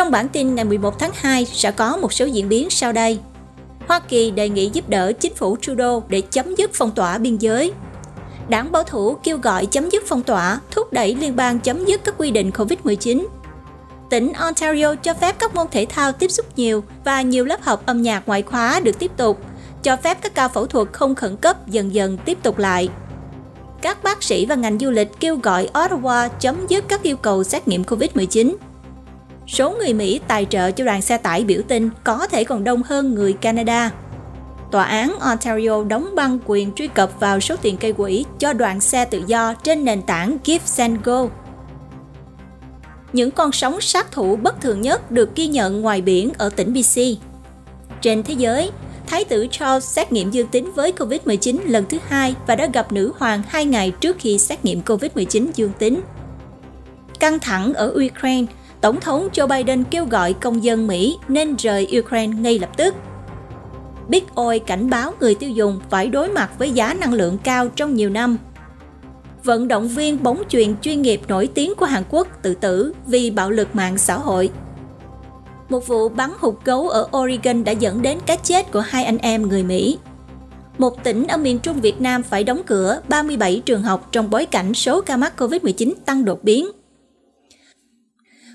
Trong bản tin ngày 11 tháng 2 sẽ có một số diễn biến sau đây. Hoa Kỳ đề nghị giúp đỡ chính phủ Trudeau để chấm dứt phong tỏa biên giới. Đảng Bảo thủ kêu gọi chấm dứt phong tỏa, thúc đẩy liên bang chấm dứt các quy định COVID-19. Tỉnh Ontario cho phép các môn thể thao tiếp xúc nhiều và nhiều lớp học âm nhạc ngoại khóa được tiếp tục, cho phép các ca phẫu thuật không khẩn cấp dần dần tiếp tục lại. Các bác sĩ và ngành du lịch kêu gọi Ottawa chấm dứt các yêu cầu xét nghiệm COVID-19 số người Mỹ tài trợ cho đoàn xe tải biểu tình có thể còn đông hơn người Canada. Tòa án Ontario đóng băng quyền truy cập vào số tiền cây quỹ cho đoàn xe tự do trên nền tảng Give and Go. Những con sóng sát thủ bất thường nhất được ghi nhận ngoài biển ở tỉnh BC. Trên thế giới, Thái tử Charles xét nghiệm dương tính với COVID-19 lần thứ hai và đã gặp nữ hoàng hai ngày trước khi xét nghiệm COVID-19 dương tính. Căng thẳng ở Ukraine Tổng thống Joe Biden kêu gọi công dân Mỹ nên rời Ukraine ngay lập tức. Big Oil cảnh báo người tiêu dùng phải đối mặt với giá năng lượng cao trong nhiều năm. Vận động viên bóng chuyền chuyên nghiệp nổi tiếng của Hàn Quốc tự tử vì bạo lực mạng xã hội. Một vụ bắn hụt gấu ở Oregon đã dẫn đến cái chết của hai anh em người Mỹ. Một tỉnh ở miền Trung Việt Nam phải đóng cửa 37 trường học trong bối cảnh số ca mắc Covid-19 tăng đột biến –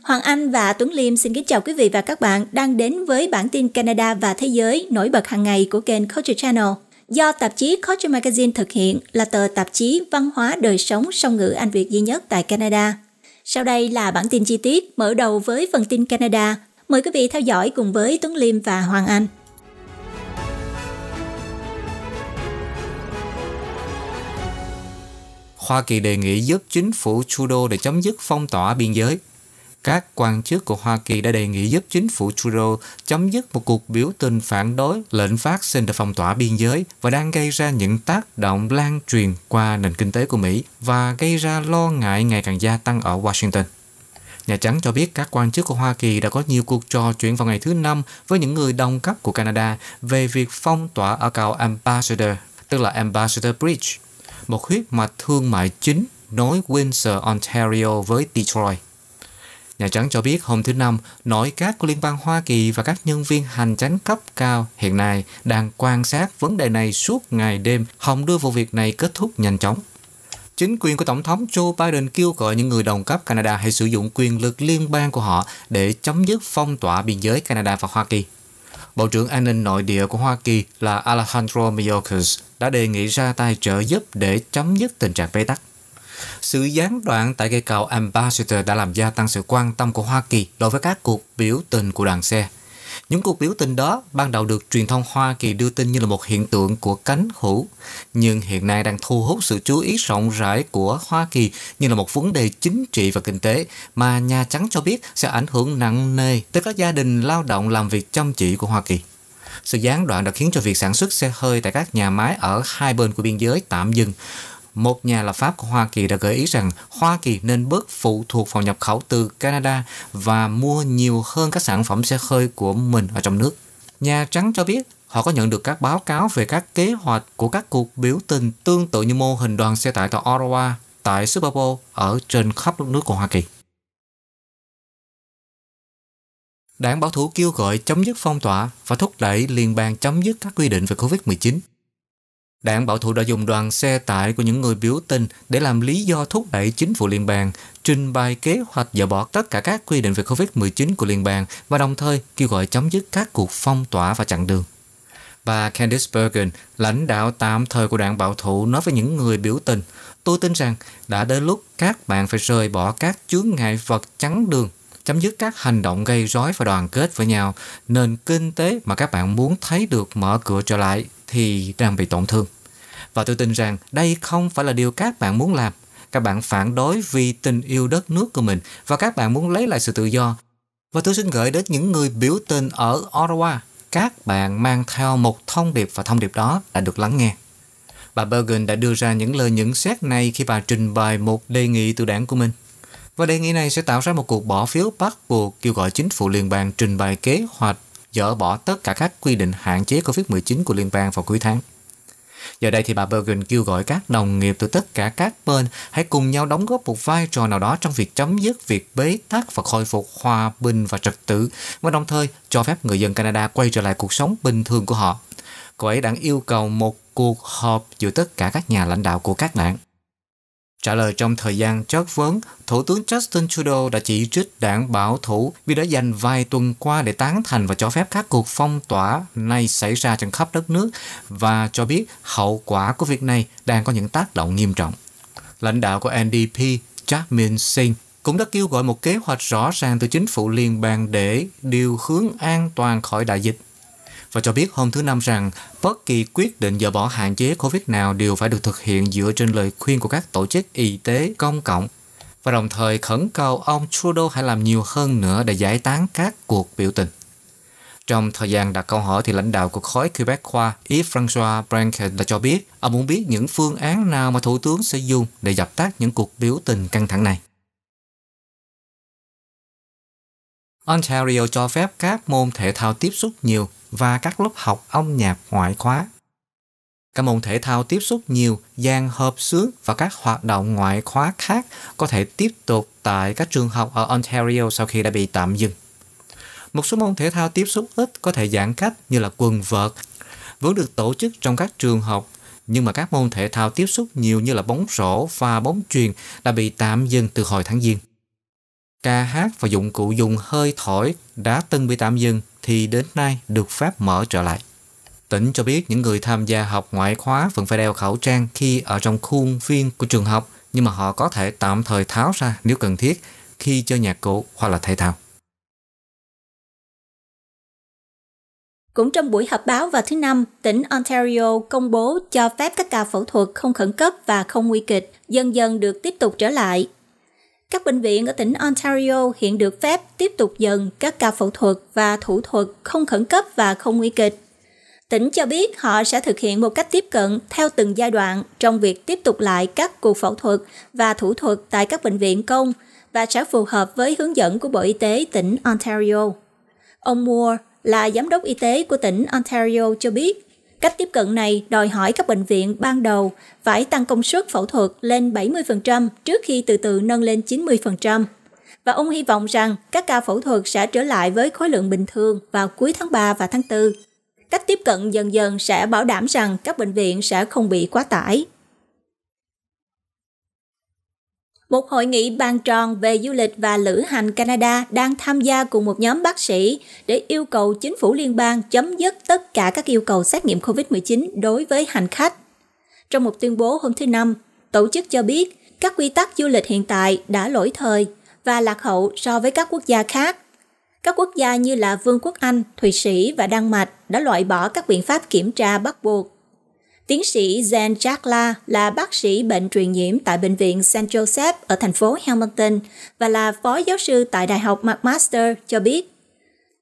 Hoàng Anh và Tuấn Liêm xin kính chào quý vị và các bạn đang đến với bản tin Canada và Thế giới nổi bật hàng ngày của kênh Culture Channel do tạp chí Culture Magazine thực hiện là tờ tạp chí văn hóa đời sống song ngữ Anh Việt duy nhất tại Canada. Sau đây là bản tin chi tiết mở đầu với phần tin Canada. Mời quý vị theo dõi cùng với Tuấn Liêm và Hoàng Anh. Hoa Kỳ đề nghị giúp chính phủ Trudeau để chấm dứt phong tỏa biên giới – các quan chức của Hoa Kỳ đã đề nghị giúp chính phủ Trudeau chấm dứt một cuộc biểu tình phản đối lệnh phát sinh để phong tỏa biên giới và đang gây ra những tác động lan truyền qua nền kinh tế của Mỹ và gây ra lo ngại ngày càng gia tăng ở Washington. Nhà Trắng cho biết các quan chức của Hoa Kỳ đã có nhiều cuộc trò chuyện vào ngày thứ Năm với những người đồng cấp của Canada về việc phong tỏa ở cầu Ambassador, tức là Ambassador Bridge, một huyết mạch thương mại chính nối Windsor, Ontario với Detroit. Nhà Trắng cho biết hôm thứ Năm, nội các của Liên bang Hoa Kỳ và các nhân viên hành tránh cấp cao hiện nay đang quan sát vấn đề này suốt ngày đêm, hòng đưa vụ việc này kết thúc nhanh chóng. Chính quyền của Tổng thống Joe Biden kêu gọi những người đồng cấp Canada hãy sử dụng quyền lực liên bang của họ để chấm dứt phong tỏa biên giới Canada và Hoa Kỳ. Bộ trưởng An ninh Nội địa của Hoa Kỳ là Alejandro Mayorkas đã đề nghị ra tay trợ giúp để chấm dứt tình trạng bế tắc. Sự gián đoạn tại cây cầu Ambassador đã làm gia tăng sự quan tâm của Hoa Kỳ đối với các cuộc biểu tình của đoàn xe. Những cuộc biểu tình đó ban đầu được truyền thông Hoa Kỳ đưa tin như là một hiện tượng của cánh hữu, nhưng hiện nay đang thu hút sự chú ý rộng rãi của Hoa Kỳ như là một vấn đề chính trị và kinh tế mà Nhà Trắng cho biết sẽ ảnh hưởng nặng nề tới các gia đình lao động làm việc chăm chỉ của Hoa Kỳ. Sự gián đoạn đã khiến cho việc sản xuất xe hơi tại các nhà máy ở hai bên của biên giới tạm dừng, một nhà lập pháp của Hoa Kỳ đã gợi ý rằng Hoa Kỳ nên bớt phụ thuộc vào nhập khẩu từ Canada và mua nhiều hơn các sản phẩm xe hơi của mình ở trong nước. Nhà Trắng cho biết họ có nhận được các báo cáo về các kế hoạch của các cuộc biểu tình tương tự như mô hình đoàn xe tải tại Ottawa tại Super Bowl ở trên khắp đất nước của Hoa Kỳ. Đảng bảo thủ kêu gọi chấm dứt phong tỏa và thúc đẩy liên bang chấm dứt các quy định về COVID-19. Đảng Bảo thủ đã dùng đoàn xe tải của những người biểu tình để làm lý do thúc đẩy chính phủ liên bang trình bày kế hoạch dỡ bỏ tất cả các quy định về COVID-19 của liên bang và đồng thời kêu gọi chấm dứt các cuộc phong tỏa và chặn đường. Bà Candice Bergen, lãnh đạo tạm thời của đảng bảo thủ nói với những người biểu tình, tôi tin rằng đã đến lúc các bạn phải rời bỏ các chướng ngại vật chắn đường chấm dứt các hành động gây rối và đoàn kết với nhau, nền kinh tế mà các bạn muốn thấy được mở cửa trở lại thì đang bị tổn thương. Và tôi tin rằng đây không phải là điều các bạn muốn làm. Các bạn phản đối vì tình yêu đất nước của mình và các bạn muốn lấy lại sự tự do. Và tôi xin gửi đến những người biểu tình ở Ottawa. Các bạn mang theo một thông điệp và thông điệp đó đã được lắng nghe. Bà Bergen đã đưa ra những lời nhận xét này khi bà trình bày một đề nghị từ đảng của mình. Và đề nghị này sẽ tạo ra một cuộc bỏ phiếu bắt buộc kêu gọi chính phủ liên bang trình bày kế hoạch dỡ bỏ tất cả các quy định hạn chế COVID-19 của liên bang vào cuối tháng. Giờ đây thì bà Bergen kêu gọi các đồng nghiệp từ tất cả các bên hãy cùng nhau đóng góp một vai trò nào đó trong việc chấm dứt việc bế tắc và khôi phục hòa bình và trật tự, và đồng thời cho phép người dân Canada quay trở lại cuộc sống bình thường của họ. Cô ấy đang yêu cầu một cuộc họp giữa tất cả các nhà lãnh đạo của các đảng. Trả lời trong thời gian chất vấn, Thủ tướng Justin Trudeau đã chỉ trích đảng bảo thủ vì đã dành vài tuần qua để tán thành và cho phép các cuộc phong tỏa này xảy ra trên khắp đất nước và cho biết hậu quả của việc này đang có những tác động nghiêm trọng. Lãnh đạo của NDP Jasmine Singh cũng đã kêu gọi một kế hoạch rõ ràng từ chính phủ liên bang để điều hướng an toàn khỏi đại dịch và cho biết hôm thứ Năm rằng bất kỳ quyết định dỡ bỏ hạn chế COVID nào đều phải được thực hiện dựa trên lời khuyên của các tổ chức y tế công cộng và đồng thời khẩn cầu ông Trudeau hãy làm nhiều hơn nữa để giải tán các cuộc biểu tình. Trong thời gian đặt câu hỏi thì lãnh đạo của khối Quebec khoa Yves-François Blanquet đã cho biết ông muốn biết những phương án nào mà Thủ tướng sẽ dùng để dập tắt những cuộc biểu tình căng thẳng này. Ontario cho phép các môn thể thao tiếp xúc nhiều và các lớp học âm nhạc ngoại khóa. Các môn thể thao tiếp xúc nhiều, gian hợp xướng và các hoạt động ngoại khóa khác có thể tiếp tục tại các trường học ở Ontario sau khi đã bị tạm dừng. Một số môn thể thao tiếp xúc ít có thể giãn cách như là quần vợt vẫn được tổ chức trong các trường học, nhưng mà các môn thể thao tiếp xúc nhiều như là bóng rổ và bóng truyền đã bị tạm dừng từ hồi tháng Giêng ca hát và dụng cụ dùng hơi thổi đã từng bị tạm dừng thì đến nay được phép mở trở lại. Tỉnh cho biết những người tham gia học ngoại khóa vẫn phải đeo khẩu trang khi ở trong khuôn viên của trường học nhưng mà họ có thể tạm thời tháo ra nếu cần thiết khi chơi nhạc cụ hoặc là thể thao. Cũng trong buổi họp báo vào thứ Năm, tỉnh Ontario công bố cho phép các ca phẫu thuật không khẩn cấp và không nguy kịch dần dần được tiếp tục trở lại các bệnh viện ở tỉnh Ontario hiện được phép tiếp tục dần các ca phẫu thuật và thủ thuật không khẩn cấp và không nguy kịch. Tỉnh cho biết họ sẽ thực hiện một cách tiếp cận theo từng giai đoạn trong việc tiếp tục lại các cuộc phẫu thuật và thủ thuật tại các bệnh viện công và sẽ phù hợp với hướng dẫn của Bộ Y tế tỉnh Ontario. Ông Moore là giám đốc y tế của tỉnh Ontario cho biết Cách tiếp cận này đòi hỏi các bệnh viện ban đầu phải tăng công suất phẫu thuật lên 70% trước khi từ từ nâng lên 90%. Và ông hy vọng rằng các ca phẫu thuật sẽ trở lại với khối lượng bình thường vào cuối tháng 3 và tháng 4. Cách tiếp cận dần dần sẽ bảo đảm rằng các bệnh viện sẽ không bị quá tải. một hội nghị bàn tròn về du lịch và lữ hành Canada đang tham gia cùng một nhóm bác sĩ để yêu cầu chính phủ liên bang chấm dứt tất cả các yêu cầu xét nghiệm COVID-19 đối với hành khách. Trong một tuyên bố hôm thứ Năm, tổ chức cho biết các quy tắc du lịch hiện tại đã lỗi thời và lạc hậu so với các quốc gia khác. Các quốc gia như là Vương quốc Anh, Thụy Sĩ và Đan Mạch đã loại bỏ các biện pháp kiểm tra bắt buộc Tiến sĩ Jen Jackla là bác sĩ bệnh truyền nhiễm tại Bệnh viện St. Joseph ở thành phố Hamilton và là phó giáo sư tại Đại học McMaster cho biết,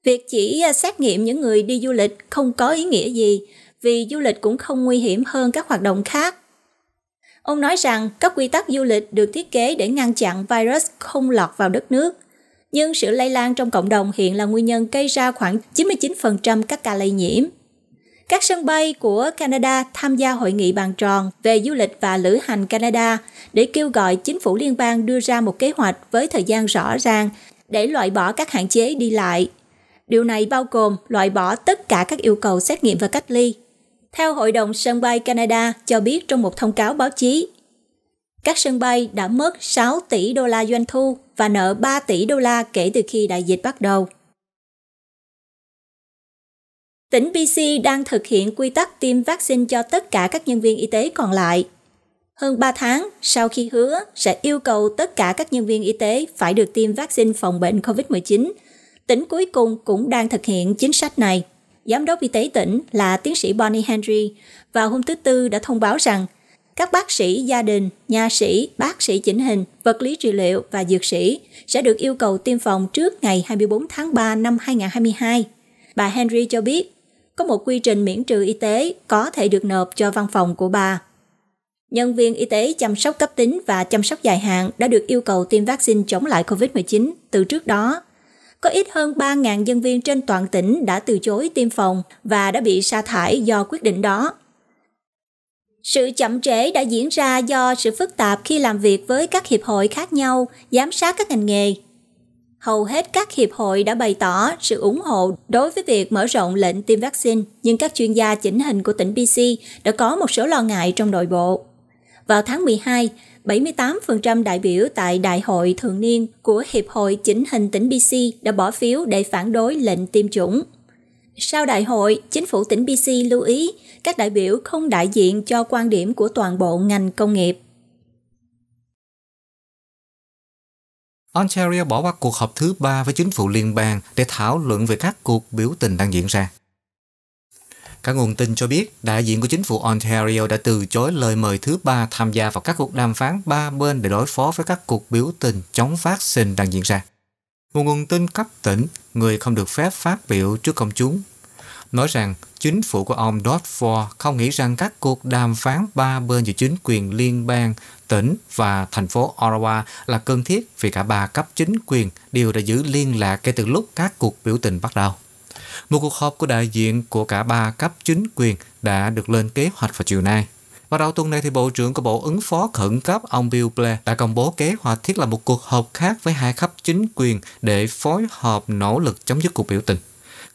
việc chỉ à, xét nghiệm những người đi du lịch không có ý nghĩa gì vì du lịch cũng không nguy hiểm hơn các hoạt động khác. Ông nói rằng các quy tắc du lịch được thiết kế để ngăn chặn virus không lọt vào đất nước, nhưng sự lây lan trong cộng đồng hiện là nguyên nhân gây ra khoảng 99% các ca lây nhiễm. Các sân bay của Canada tham gia hội nghị bàn tròn về du lịch và lữ hành Canada để kêu gọi chính phủ liên bang đưa ra một kế hoạch với thời gian rõ ràng để loại bỏ các hạn chế đi lại. Điều này bao gồm loại bỏ tất cả các yêu cầu xét nghiệm và cách ly. Theo Hội đồng Sân bay Canada cho biết trong một thông cáo báo chí, các sân bay đã mất 6 tỷ đô la doanh thu và nợ 3 tỷ đô la kể từ khi đại dịch bắt đầu. Tỉnh BC đang thực hiện quy tắc tiêm vaccine cho tất cả các nhân viên y tế còn lại. Hơn 3 tháng sau khi hứa sẽ yêu cầu tất cả các nhân viên y tế phải được tiêm vaccine phòng bệnh COVID-19, tỉnh cuối cùng cũng đang thực hiện chính sách này. Giám đốc y tế tỉnh là tiến sĩ Bonnie Henry vào hôm thứ Tư đã thông báo rằng các bác sĩ gia đình, nha sĩ, bác sĩ chỉnh hình, vật lý trị liệu và dược sĩ sẽ được yêu cầu tiêm phòng trước ngày 24 tháng 3 năm 2022. Bà Henry cho biết có một quy trình miễn trừ y tế có thể được nộp cho văn phòng của bà. Nhân viên y tế chăm sóc cấp tính và chăm sóc dài hạn đã được yêu cầu tiêm vaccine chống lại COVID-19 từ trước đó. Có ít hơn 3.000 nhân viên trên toàn tỉnh đã từ chối tiêm phòng và đã bị sa thải do quyết định đó. Sự chậm trễ đã diễn ra do sự phức tạp khi làm việc với các hiệp hội khác nhau, giám sát các ngành nghề Hầu hết các hiệp hội đã bày tỏ sự ủng hộ đối với việc mở rộng lệnh tiêm vaccine, nhưng các chuyên gia chỉnh hình của tỉnh BC đã có một số lo ngại trong nội bộ. Vào tháng 12, 78% đại biểu tại Đại hội Thường niên của Hiệp hội Chỉnh hình tỉnh BC đã bỏ phiếu để phản đối lệnh tiêm chủng. Sau đại hội, chính phủ tỉnh BC lưu ý các đại biểu không đại diện cho quan điểm của toàn bộ ngành công nghiệp. Ontario bỏ qua cuộc họp thứ ba với chính phủ liên bang để thảo luận về các cuộc biểu tình đang diễn ra. Các nguồn tin cho biết, đại diện của chính phủ Ontario đã từ chối lời mời thứ ba tham gia vào các cuộc đàm phán ba bên để đối phó với các cuộc biểu tình chống phát sinh đang diễn ra. Một nguồn tin cấp tỉnh, người không được phép phát biểu trước công chúng, nói rằng chính phủ của ông Dodd Ford không nghĩ rằng các cuộc đàm phán ba bên giữa chính quyền liên bang, tỉnh và thành phố Ottawa là cần thiết vì cả ba cấp chính quyền đều đã giữ liên lạc kể từ lúc các cuộc biểu tình bắt đầu. Một cuộc họp của đại diện của cả ba cấp chính quyền đã được lên kế hoạch vào chiều nay. Vào đầu tuần này, thì Bộ trưởng của Bộ ứng phó khẩn cấp ông Bill Blair đã công bố kế hoạch thiết lập một cuộc họp khác với hai cấp chính quyền để phối hợp nỗ lực chấm dứt cuộc biểu tình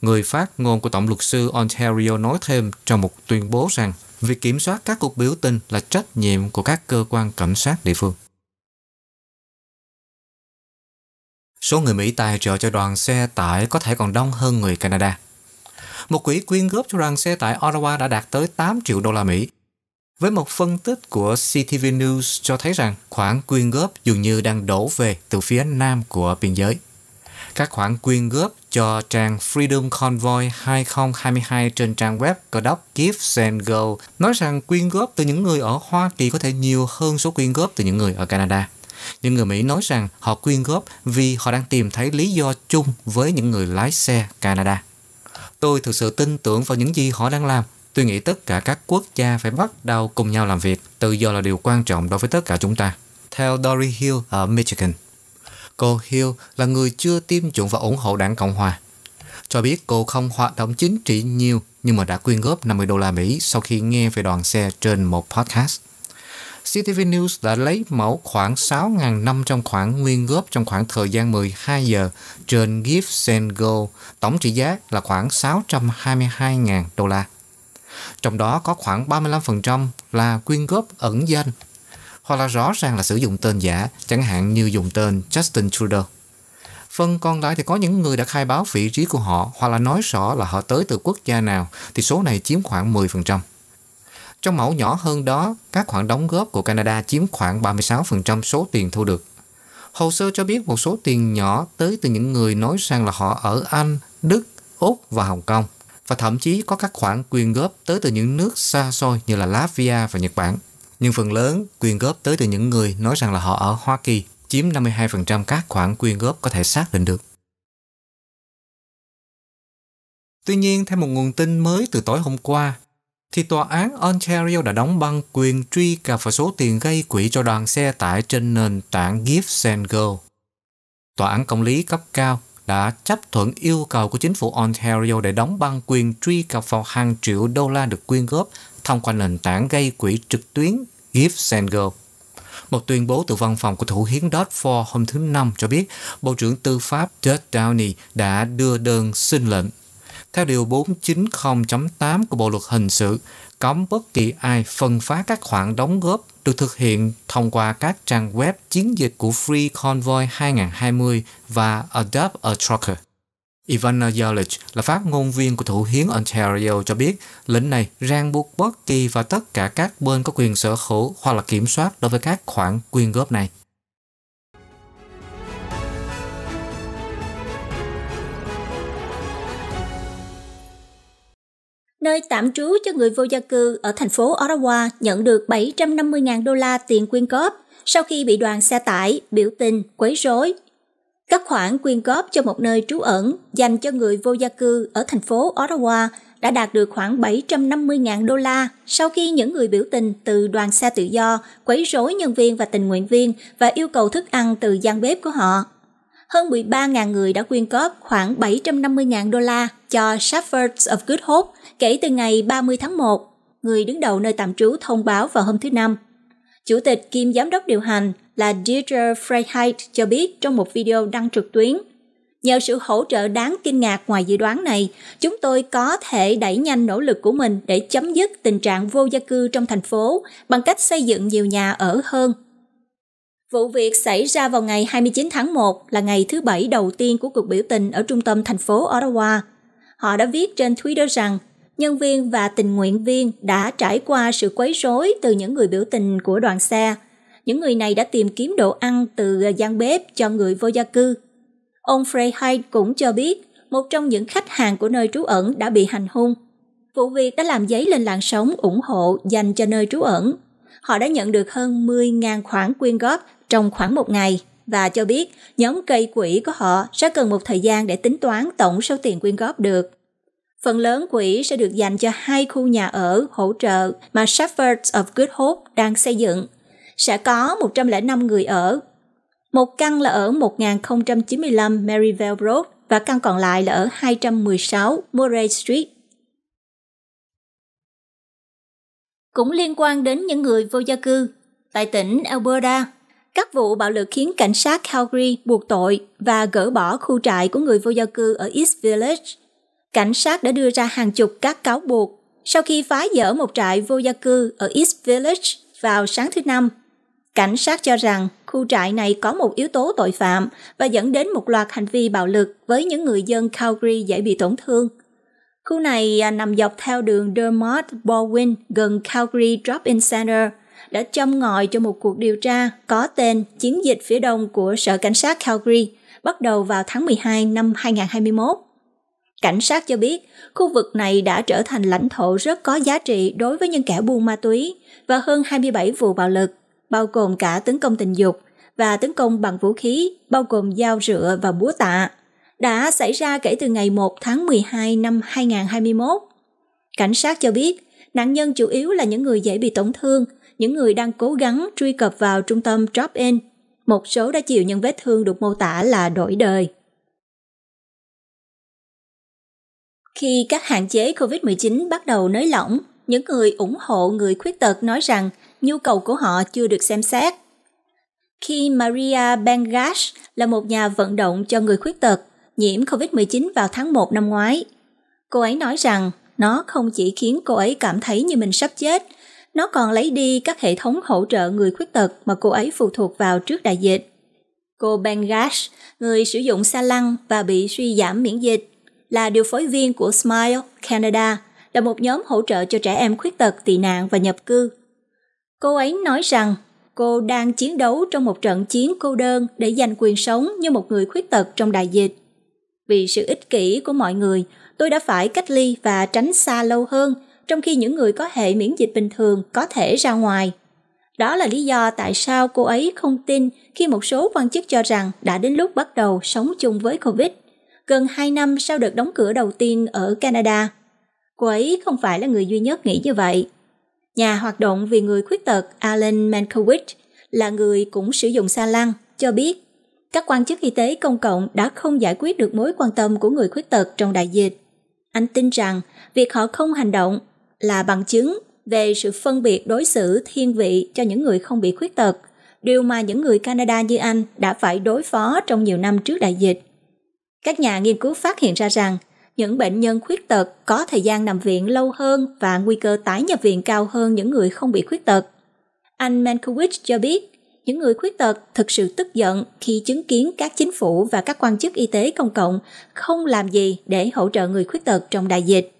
người phát ngôn của Tổng luật sư Ontario nói thêm trong một tuyên bố rằng việc kiểm soát các cuộc biểu tình là trách nhiệm của các cơ quan cảnh sát địa phương. Số người Mỹ tài trợ cho đoàn xe tải có thể còn đông hơn người Canada. Một quỹ quyên góp cho đoàn xe tải Ottawa đã đạt tới 8 triệu đô la Mỹ. Với một phân tích của CTV News cho thấy rằng khoản quyên góp dường như đang đổ về từ phía nam của biên giới các khoản quyên góp cho trang Freedom Convoy 2022 trên trang web Đốc Gifts and Go nói rằng quyên góp từ những người ở Hoa Kỳ có thể nhiều hơn số quyên góp từ những người ở Canada. Những người Mỹ nói rằng họ quyên góp vì họ đang tìm thấy lý do chung với những người lái xe Canada. Tôi thực sự tin tưởng vào những gì họ đang làm. Tôi nghĩ tất cả các quốc gia phải bắt đầu cùng nhau làm việc. Tự do là điều quan trọng đối với tất cả chúng ta. Theo Dory Hill ở Michigan. Cô Hill là người chưa tiêm chủng và ủng hộ đảng Cộng Hòa. Cho biết cô không hoạt động chính trị nhiều nhưng mà đã quyên góp 50 đô la Mỹ sau khi nghe về đoàn xe trên một podcast. CTV News đã lấy mẫu khoảng 6.500 khoản nguyên góp trong khoảng thời gian 12 giờ trên Give Go, tổng trị giá là khoảng 622.000 đô la. Trong đó có khoảng 35% là quyên góp ẩn danh hoặc là rõ ràng là sử dụng tên giả, chẳng hạn như dùng tên Justin Trudeau. Phần còn lại thì có những người đã khai báo vị trí của họ hoặc là nói rõ là họ tới từ quốc gia nào thì số này chiếm khoảng 10%. Trong mẫu nhỏ hơn đó, các khoản đóng góp của Canada chiếm khoảng 36% số tiền thu được. Hồ sơ cho biết một số tiền nhỏ tới từ những người nói rằng là họ ở Anh, Đức, Úc và Hồng Kông và thậm chí có các khoản quyên góp tới từ những nước xa xôi như là Latvia và Nhật Bản nhưng phần lớn quyên góp tới từ những người nói rằng là họ ở Hoa Kỳ, chiếm 52% các khoản quyên góp có thể xác định được. Tuy nhiên, theo một nguồn tin mới từ tối hôm qua, thì tòa án Ontario đã đóng băng quyền truy cập vào số tiền gây quỹ cho đoàn xe tải trên nền tảng Give and Go. Tòa án công lý cấp cao đã chấp thuận yêu cầu của chính phủ Ontario để đóng băng quyền truy cập vào hàng triệu đô la được quyên góp thông qua nền tảng gây quỹ trực tuyến Give and Go. Một tuyên bố từ văn phòng của thủ hiến Dodd-Ford hôm thứ Năm cho biết Bộ trưởng Tư pháp Ted Downey đã đưa đơn xin lệnh. Theo Điều 490.8 của Bộ Luật Hình sự, cấm bất kỳ ai phân phát các khoản đóng góp được thực hiện thông qua các trang web chiến dịch của Free Convoy 2020 và Adopt a Trucker. Ivana Yelich là phát ngôn viên của thủ hiến Ontario cho biết lệnh này ràng buộc bất kỳ và tất cả các bên có quyền sở hữu hoặc là kiểm soát đối với các khoản quyên góp này. nơi tạm trú cho người vô gia cư ở thành phố Ottawa nhận được 750.000 đô la tiền quyên góp sau khi bị đoàn xe tải, biểu tình, quấy rối các khoản quyên góp cho một nơi trú ẩn dành cho người vô gia cư ở thành phố Ottawa đã đạt được khoảng 750.000 đô la sau khi những người biểu tình từ đoàn xe tự do quấy rối nhân viên và tình nguyện viên và yêu cầu thức ăn từ gian bếp của họ. Hơn 13.000 người đã quyên góp khoảng 750.000 đô la cho Shepherds of Good Hope kể từ ngày 30 tháng 1. Người đứng đầu nơi tạm trú thông báo vào hôm thứ Năm Chủ tịch kiêm giám đốc điều hành là Dieter Freiheit cho biết trong một video đăng trực tuyến. Nhờ sự hỗ trợ đáng kinh ngạc ngoài dự đoán này, chúng tôi có thể đẩy nhanh nỗ lực của mình để chấm dứt tình trạng vô gia cư trong thành phố bằng cách xây dựng nhiều nhà ở hơn. Vụ việc xảy ra vào ngày 29 tháng 1 là ngày thứ Bảy đầu tiên của cuộc biểu tình ở trung tâm thành phố Ottawa. Họ đã viết trên Twitter rằng nhân viên và tình nguyện viên đã trải qua sự quấy rối từ những người biểu tình của đoàn xe. Những người này đã tìm kiếm đồ ăn từ gian bếp cho người vô gia cư. Ông Freyheit cũng cho biết một trong những khách hàng của nơi trú ẩn đã bị hành hung. Vụ việc đã làm giấy lên làn sóng ủng hộ dành cho nơi trú ẩn. Họ đã nhận được hơn 10.000 khoản quyên góp trong khoảng một ngày và cho biết nhóm cây quỷ của họ sẽ cần một thời gian để tính toán tổng số tiền quyên góp được. Phần lớn quỹ sẽ được dành cho hai khu nhà ở hỗ trợ mà Shepherds of Good Hope đang xây dựng. Sẽ có 105 người ở. Một căn là ở 1095 Maryvale Road và căn còn lại là ở 216 Murray Street. Cũng liên quan đến những người vô gia cư, tại tỉnh Alberta, các vụ bạo lực khiến cảnh sát Calgary buộc tội và gỡ bỏ khu trại của người vô gia cư ở East Village cảnh sát đã đưa ra hàng chục các cáo buộc sau khi phá dỡ một trại vô gia cư ở East Village vào sáng thứ Năm. Cảnh sát cho rằng khu trại này có một yếu tố tội phạm và dẫn đến một loạt hành vi bạo lực với những người dân Calgary dễ bị tổn thương. Khu này à, nằm dọc theo đường Dermot Baldwin gần Calgary Drop-in Center, đã châm ngòi cho một cuộc điều tra có tên Chiến dịch phía đông của Sở Cảnh sát Calgary, bắt đầu vào tháng 12 năm 2021. Cảnh sát cho biết, khu vực này đã trở thành lãnh thổ rất có giá trị đối với những kẻ buôn ma túy và hơn 27 vụ bạo lực, bao gồm cả tấn công tình dục và tấn công bằng vũ khí, bao gồm dao rựa và búa tạ, đã xảy ra kể từ ngày 1 tháng 12 năm 2021. Cảnh sát cho biết, nạn nhân chủ yếu là những người dễ bị tổn thương, những người đang cố gắng truy cập vào trung tâm drop-in. Một số đã chịu những vết thương được mô tả là đổi đời. Khi các hạn chế COVID-19 bắt đầu nới lỏng, những người ủng hộ người khuyết tật nói rằng nhu cầu của họ chưa được xem xét. Khi Maria Bengash là một nhà vận động cho người khuyết tật, nhiễm COVID-19 vào tháng 1 năm ngoái, cô ấy nói rằng nó không chỉ khiến cô ấy cảm thấy như mình sắp chết, nó còn lấy đi các hệ thống hỗ trợ người khuyết tật mà cô ấy phụ thuộc vào trước đại dịch. Cô Bengash, người sử dụng xa lăn và bị suy giảm miễn dịch, là điều phối viên của Smile Canada, là một nhóm hỗ trợ cho trẻ em khuyết tật tị nạn và nhập cư. Cô ấy nói rằng cô đang chiến đấu trong một trận chiến cô đơn để giành quyền sống như một người khuyết tật trong đại dịch. Vì sự ích kỷ của mọi người, tôi đã phải cách ly và tránh xa lâu hơn, trong khi những người có hệ miễn dịch bình thường có thể ra ngoài. Đó là lý do tại sao cô ấy không tin khi một số quan chức cho rằng đã đến lúc bắt đầu sống chung với COVID gần 2 năm sau đợt đóng cửa đầu tiên ở Canada. Cô ấy không phải là người duy nhất nghĩ như vậy. Nhà hoạt động vì người khuyết tật Alan Mankiewicz là người cũng sử dụng xa lăn, cho biết các quan chức y tế công cộng đã không giải quyết được mối quan tâm của người khuyết tật trong đại dịch. Anh tin rằng việc họ không hành động là bằng chứng về sự phân biệt đối xử thiên vị cho những người không bị khuyết tật, điều mà những người Canada như anh đã phải đối phó trong nhiều năm trước đại dịch. Các nhà nghiên cứu phát hiện ra rằng những bệnh nhân khuyết tật có thời gian nằm viện lâu hơn và nguy cơ tái nhập viện cao hơn những người không bị khuyết tật. Anh Mankiewicz cho biết, những người khuyết tật thực sự tức giận khi chứng kiến các chính phủ và các quan chức y tế công cộng không làm gì để hỗ trợ người khuyết tật trong đại dịch.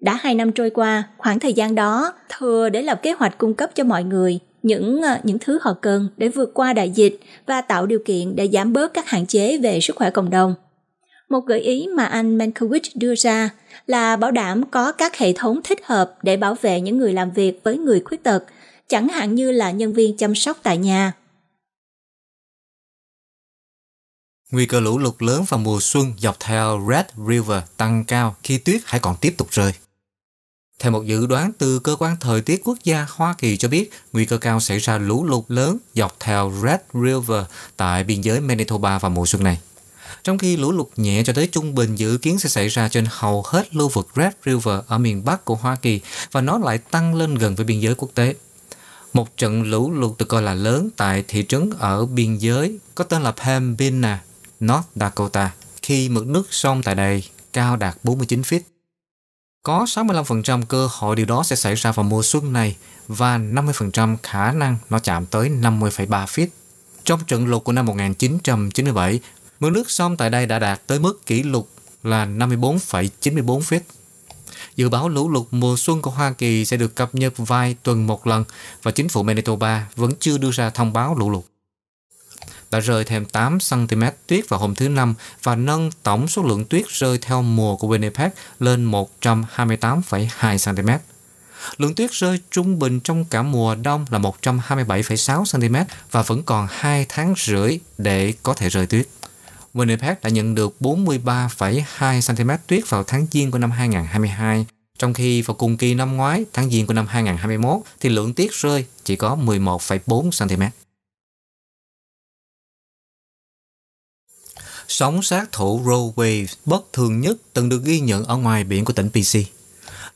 Đã hai năm trôi qua, khoảng thời gian đó thừa để lập kế hoạch cung cấp cho mọi người những ờ, những thứ họ cần để vượt qua đại dịch và tạo điều kiện để giảm bớt các hạn chế về sức khỏe cộng đồng. Một gợi ý mà anh Mankiewicz đưa ra là bảo đảm có các hệ thống thích hợp để bảo vệ những người làm việc với người khuyết tật, chẳng hạn như là nhân viên chăm sóc tại nhà. Nguy cơ lũ lụt lớn vào mùa xuân dọc theo Red River tăng cao khi tuyết hãy còn tiếp tục rơi. Theo một dự đoán từ Cơ quan Thời tiết Quốc gia Hoa Kỳ cho biết, nguy cơ cao xảy ra lũ lụt lớn dọc theo Red River tại biên giới Manitoba vào mùa xuân này trong khi lũ lụt nhẹ cho tới trung bình dự kiến sẽ xảy ra trên hầu hết lưu vực Red River ở miền Bắc của Hoa Kỳ và nó lại tăng lên gần với biên giới quốc tế. Một trận lũ lụt được coi là lớn tại thị trấn ở biên giới có tên là Pembina, North Dakota, khi mực nước sông tại đây cao đạt 49 feet. Có 65% cơ hội điều đó sẽ xảy ra vào mùa xuân này và 50% khả năng nó chạm tới 50,3 feet. Trong trận lụt của năm 1997, Mực nước sông tại đây đã đạt tới mức kỷ lục là 54,94 feet. Dự báo lũ lụt mùa xuân của Hoa Kỳ sẽ được cập nhật vài tuần một lần và chính phủ Manitoba vẫn chưa đưa ra thông báo lũ lụt. Đã rơi thêm 8 cm tuyết vào hôm thứ Năm và nâng tổng số lượng tuyết rơi theo mùa của Winnipeg lên 128,2 cm. Lượng tuyết rơi trung bình trong cả mùa đông là 127,6 cm và vẫn còn 2 tháng rưỡi để có thể rơi tuyết. Winnipeg đã nhận được 43,2 cm tuyết vào tháng Giêng của năm 2022, trong khi vào cùng kỳ năm ngoái, tháng Giêng của năm 2021, thì lượng tuyết rơi chỉ có 11,4 cm. Sóng sát thủ Row wave bất thường nhất từng được ghi nhận ở ngoài biển của tỉnh BC.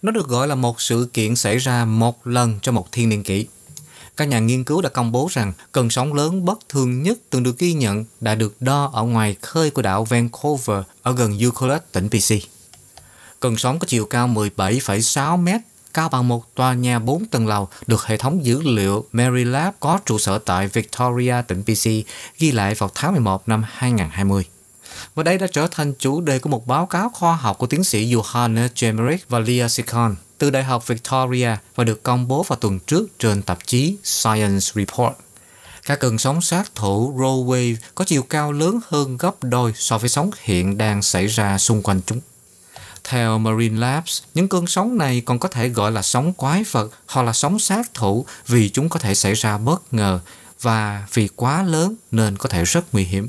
Nó được gọi là một sự kiện xảy ra một lần trong một thiên niên kỷ các nhà nghiên cứu đã công bố rằng cơn sóng lớn bất thường nhất từng được ghi nhận đã được đo ở ngoài khơi của đảo Vancouver ở gần Euclid, tỉnh BC. Cơn sóng có chiều cao 17,6 mét cao bằng một tòa nhà 4 tầng lầu được hệ thống dữ liệu Marylab có trụ sở tại Victoria, tỉnh BC ghi lại vào tháng 11 năm 2020. Và đây đã trở thành chủ đề của một báo cáo khoa học của tiến sĩ Johanna Jemerick và Leah Sikon từ Đại học Victoria và được công bố vào tuần trước trên tạp chí Science Report. Các cơn sóng sát thủ Roe Wave có chiều cao lớn hơn gấp đôi so với sóng hiện đang xảy ra xung quanh chúng. Theo Marine Labs, những cơn sóng này còn có thể gọi là sóng quái vật hoặc là sóng sát thủ vì chúng có thể xảy ra bất ngờ và vì quá lớn nên có thể rất nguy hiểm.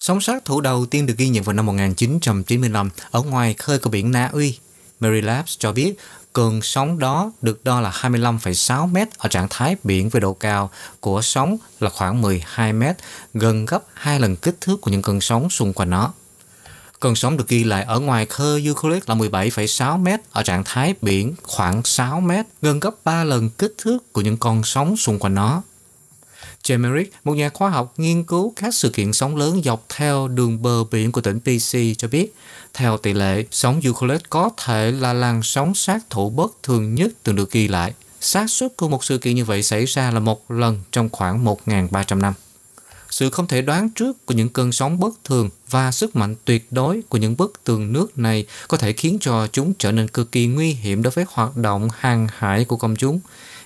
Sóng sát thủ đầu tiên được ghi nhận vào năm 1995 ở ngoài khơi của biển Na Uy Mary Labs cho biết cơn sóng đó được đo là 25,6 mét ở trạng thái biển với độ cao của sóng là khoảng 12 mét, gần gấp hai lần kích thước của những cơn sóng xung quanh nó. Cơn sóng được ghi lại ở ngoài khơi Euclid là 17,6 mét ở trạng thái biển khoảng 6 mét, gần gấp 3 lần kích thước của những con sóng xung quanh nó. Jemerick, một nhà khoa học nghiên cứu các sự kiện sóng lớn dọc theo đường bờ biển của tỉnh pc cho biết, theo tỷ lệ, sóng Euclid có thể là làn sóng sát thủ bất thường nhất từng được ghi lại. xác suất của một sự kiện như vậy xảy ra là một lần trong khoảng 1.300 năm. Sự không thể đoán trước của những cơn sóng bất thường và sức mạnh tuyệt đối của những bức tường nước này có thể khiến cho chúng trở nên cực kỳ nguy hiểm đối với hoạt động hàng hải của công chúng.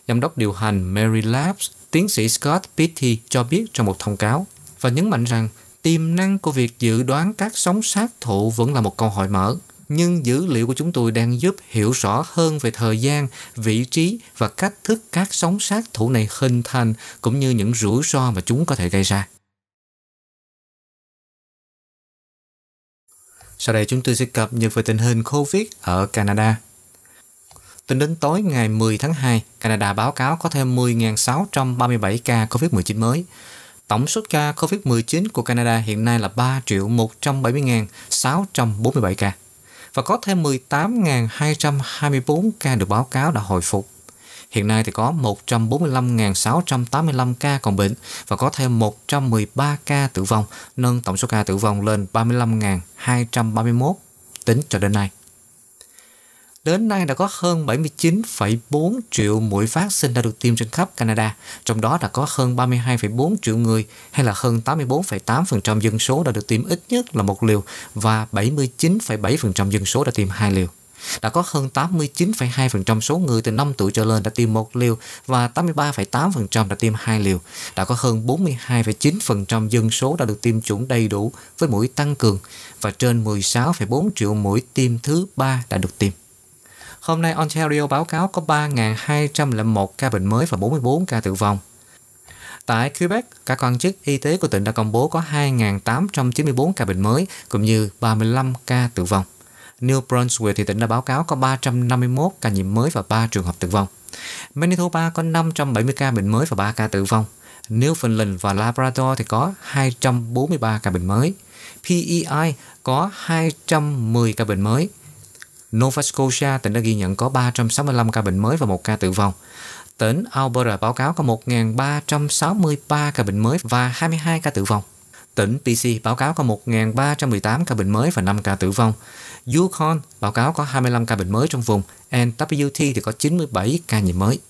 Giám đốc điều hành Mary Labs Tiến sĩ Scott Pitty cho biết trong một thông cáo và nhấn mạnh rằng tiềm năng của việc dự đoán các sóng sát thụ vẫn là một câu hỏi mở. Nhưng dữ liệu của chúng tôi đang giúp hiểu rõ hơn về thời gian, vị trí và cách thức các sóng sát thủ này hình thành cũng như những rủi ro mà chúng có thể gây ra. Sau đây chúng tôi sẽ cập nhật về tình hình COVID ở Canada. Tính đến tối ngày 10 tháng 2, Canada báo cáo có thêm 10.637 ca COVID-19 mới. Tổng số ca COVID-19 của Canada hiện nay là 3 170.647 ca và có thêm 18.224 ca được báo cáo đã hồi phục. Hiện nay thì có 145.685 ca còn bệnh và có thêm 113 ca tử vong, nâng tổng số ca tử vong lên 35.231 tính cho đến nay. Đến nay đã có hơn 79,4 triệu mũi phát sinh đã được tiêm trên khắp Canada, trong đó đã có hơn 32,4 triệu người hay là hơn 84,8% dân số đã được tiêm ít nhất là một liều và 79,7% dân số đã tiêm hai liều. Đã có hơn 89,2% số người từ 5 tuổi trở lên đã tiêm một liều và 83,8% đã tiêm hai liều. Đã có hơn 42,9% dân số đã được tiêm chủng đầy đủ với mũi tăng cường và trên 16,4 triệu mũi tiêm thứ ba đã được tiêm. Hôm nay Ontario báo cáo có 3.201 ca bệnh mới và 44 ca tử vong. Tại Quebec, các quan chức y tế của tỉnh đã công bố có 2.894 ca bệnh mới cũng như 35 ca tử vong. New Brunswick thì tỉnh đã báo cáo có 351 ca nhiễm mới và 3 trường hợp tử vong. Manitoba có 570 ca bệnh mới và 3 ca tử vong. Newfoundland và Labrador thì có 243 ca bệnh mới. PEI có 210 ca bệnh mới. Nova Scotia tỉnh đã ghi nhận có 365 ca bệnh mới và một ca tử vong. Tỉnh Alberta báo cáo có 1.363 ca bệnh mới và 22 ca tử vong. Tỉnh BC báo cáo có 1.318 ca bệnh mới và 5 ca tử vong. Yukon báo cáo có 25 ca bệnh mới trong vùng. NWT thì có 97 ca nhiễm mới.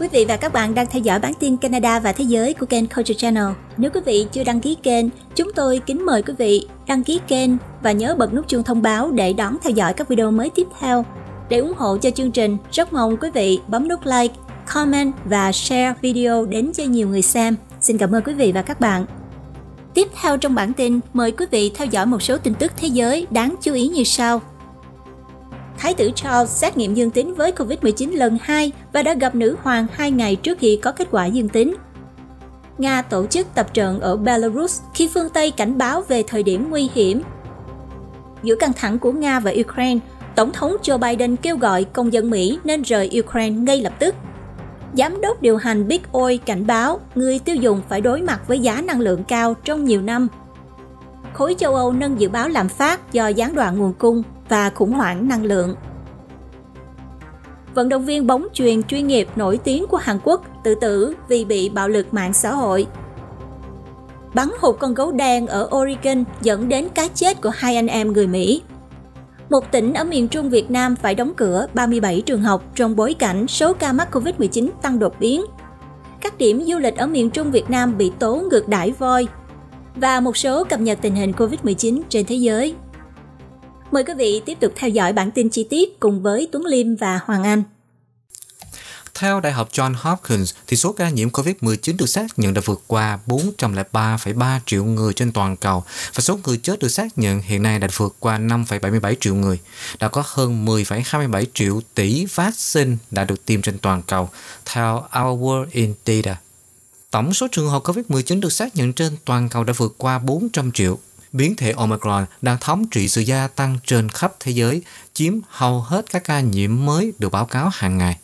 Quý vị và các bạn đang theo dõi bản tin Canada và Thế giới của kênh Culture Channel. Nếu quý vị chưa đăng ký kênh, chúng tôi kính mời quý vị đăng ký kênh và nhớ bật nút chuông thông báo để đón theo dõi các video mới tiếp theo. Để ủng hộ cho chương trình, rất mong quý vị bấm nút like, comment và share video đến cho nhiều người xem. Xin cảm ơn quý vị và các bạn. Tiếp theo trong bản tin, mời quý vị theo dõi một số tin tức thế giới đáng chú ý như sau. Thái tử Charles xét nghiệm dương tính với Covid-19 lần 2 và đã gặp nữ hoàng 2 ngày trước khi có kết quả dương tính. Nga tổ chức tập trận ở Belarus khi phương Tây cảnh báo về thời điểm nguy hiểm. Giữa căng thẳng của Nga và Ukraine, Tổng thống Joe Biden kêu gọi công dân Mỹ nên rời Ukraine ngay lập tức. Giám đốc điều hành Big Oil cảnh báo người tiêu dùng phải đối mặt với giá năng lượng cao trong nhiều năm. Khối châu Âu nâng dự báo lạm phát do gián đoạn nguồn cung và khủng hoảng năng lượng. Vận động viên bóng truyền chuyên nghiệp nổi tiếng của Hàn Quốc tự tử vì bị bạo lực mạng xã hội. Bắn hụt con gấu đen ở Oregon dẫn đến cái chết của hai anh em người Mỹ. Một tỉnh ở miền Trung Việt Nam phải đóng cửa 37 trường học trong bối cảnh số ca mắc Covid-19 tăng đột biến. Các điểm du lịch ở miền Trung Việt Nam bị tố ngược đãi voi và một số cập nhật tình hình Covid-19 trên thế giới. Mời quý vị tiếp tục theo dõi bản tin chi tiết cùng với Tuấn Liêm và Hoàng Anh. Theo Đại học John Hopkins, thì số ca nhiễm COVID-19 được xác nhận đã vượt qua 403,3 triệu người trên toàn cầu và số người chết được xác nhận hiện nay đã vượt qua 5,77 triệu người. Đã có hơn 10,27 triệu tỷ vaccine đã được tiêm trên toàn cầu, theo Our World in Data. Tổng số trường hợp COVID-19 được xác nhận trên toàn cầu đã vượt qua 400 triệu biến thể Omicron đang thống trị sự gia tăng trên khắp thế giới, chiếm hầu hết các ca nhiễm mới được báo cáo hàng ngày.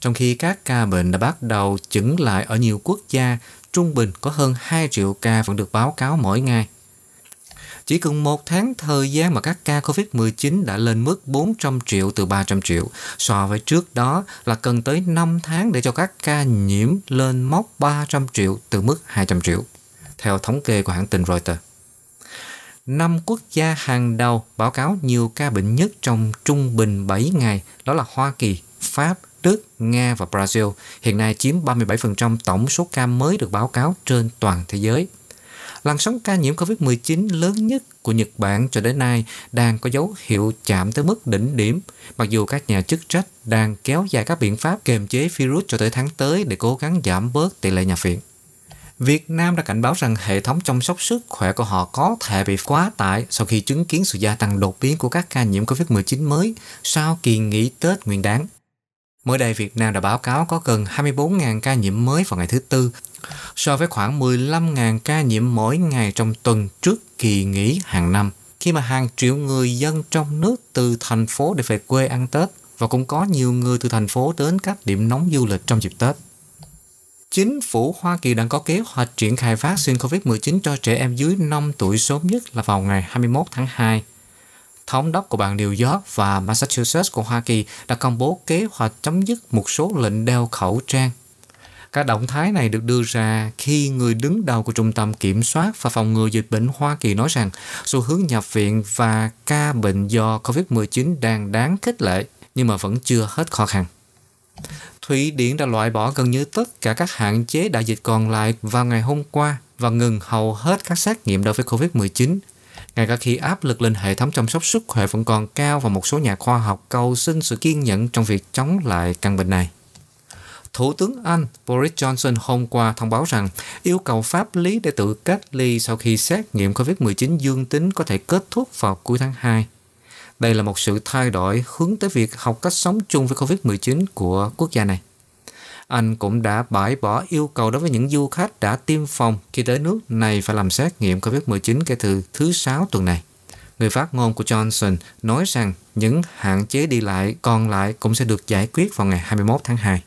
Trong khi các ca bệnh đã bắt đầu chững lại ở nhiều quốc gia, trung bình có hơn 2 triệu ca vẫn được báo cáo mỗi ngày. Chỉ cần một tháng thời gian mà các ca COVID-19 đã lên mức 400 triệu từ 300 triệu, so với trước đó là cần tới 5 tháng để cho các ca nhiễm lên mốc 300 triệu từ mức 200 triệu, theo thống kê của hãng tin Reuters năm quốc gia hàng đầu báo cáo nhiều ca bệnh nhất trong trung bình 7 ngày, đó là Hoa Kỳ, Pháp, Đức, Nga và Brazil, hiện nay chiếm 37% tổng số ca mới được báo cáo trên toàn thế giới. Làn sóng ca nhiễm COVID-19 lớn nhất của Nhật Bản cho đến nay đang có dấu hiệu chạm tới mức đỉnh điểm, mặc dù các nhà chức trách đang kéo dài các biện pháp kiềm chế virus cho tới tháng tới để cố gắng giảm bớt tỷ lệ nhập viện. Việt Nam đã cảnh báo rằng hệ thống chăm sóc sức khỏe của họ có thể bị quá tải sau khi chứng kiến sự gia tăng đột biến của các ca nhiễm COVID-19 mới sau kỳ nghỉ Tết Nguyên đáng. Mới đây, Việt Nam đã báo cáo có gần 24.000 ca nhiễm mới vào ngày thứ Tư, so với khoảng 15.000 ca nhiễm mỗi ngày trong tuần trước kỳ nghỉ hàng năm, khi mà hàng triệu người dân trong nước từ thành phố để về quê ăn Tết và cũng có nhiều người từ thành phố đến các điểm nóng du lịch trong dịp Tết. Chính phủ Hoa Kỳ đang có kế hoạch triển khai phát vaccine COVID-19 cho trẻ em dưới 5 tuổi sớm nhất là vào ngày 21 tháng 2. Thống đốc của bang New York và Massachusetts của Hoa Kỳ đã công bố kế hoạch chấm dứt một số lệnh đeo khẩu trang. Các động thái này được đưa ra khi người đứng đầu của Trung tâm Kiểm soát và Phòng ngừa Dịch bệnh Hoa Kỳ nói rằng xu hướng nhập viện và ca bệnh do COVID-19 đang đáng khích lệ nhưng mà vẫn chưa hết khó khăn. Thụy Điển đã loại bỏ gần như tất cả các hạn chế đại dịch còn lại vào ngày hôm qua và ngừng hầu hết các xét nghiệm đối với COVID-19 ngay cả khi áp lực lên hệ thống chăm sóc sức khỏe vẫn còn cao và một số nhà khoa học cầu xin sự kiên nhẫn trong việc chống lại căn bệnh này. Thủ tướng Anh Boris Johnson hôm qua thông báo rằng yêu cầu pháp lý để tự cách ly sau khi xét nghiệm COVID-19 dương tính có thể kết thúc vào cuối tháng 2. Đây là một sự thay đổi hướng tới việc học cách sống chung với COVID-19 của quốc gia này. Anh cũng đã bãi bỏ yêu cầu đối với những du khách đã tiêm phòng khi tới nước này phải làm xét nghiệm COVID-19 kể từ thứ sáu tuần này. Người phát ngôn của Johnson nói rằng những hạn chế đi lại còn lại cũng sẽ được giải quyết vào ngày 21 tháng 2.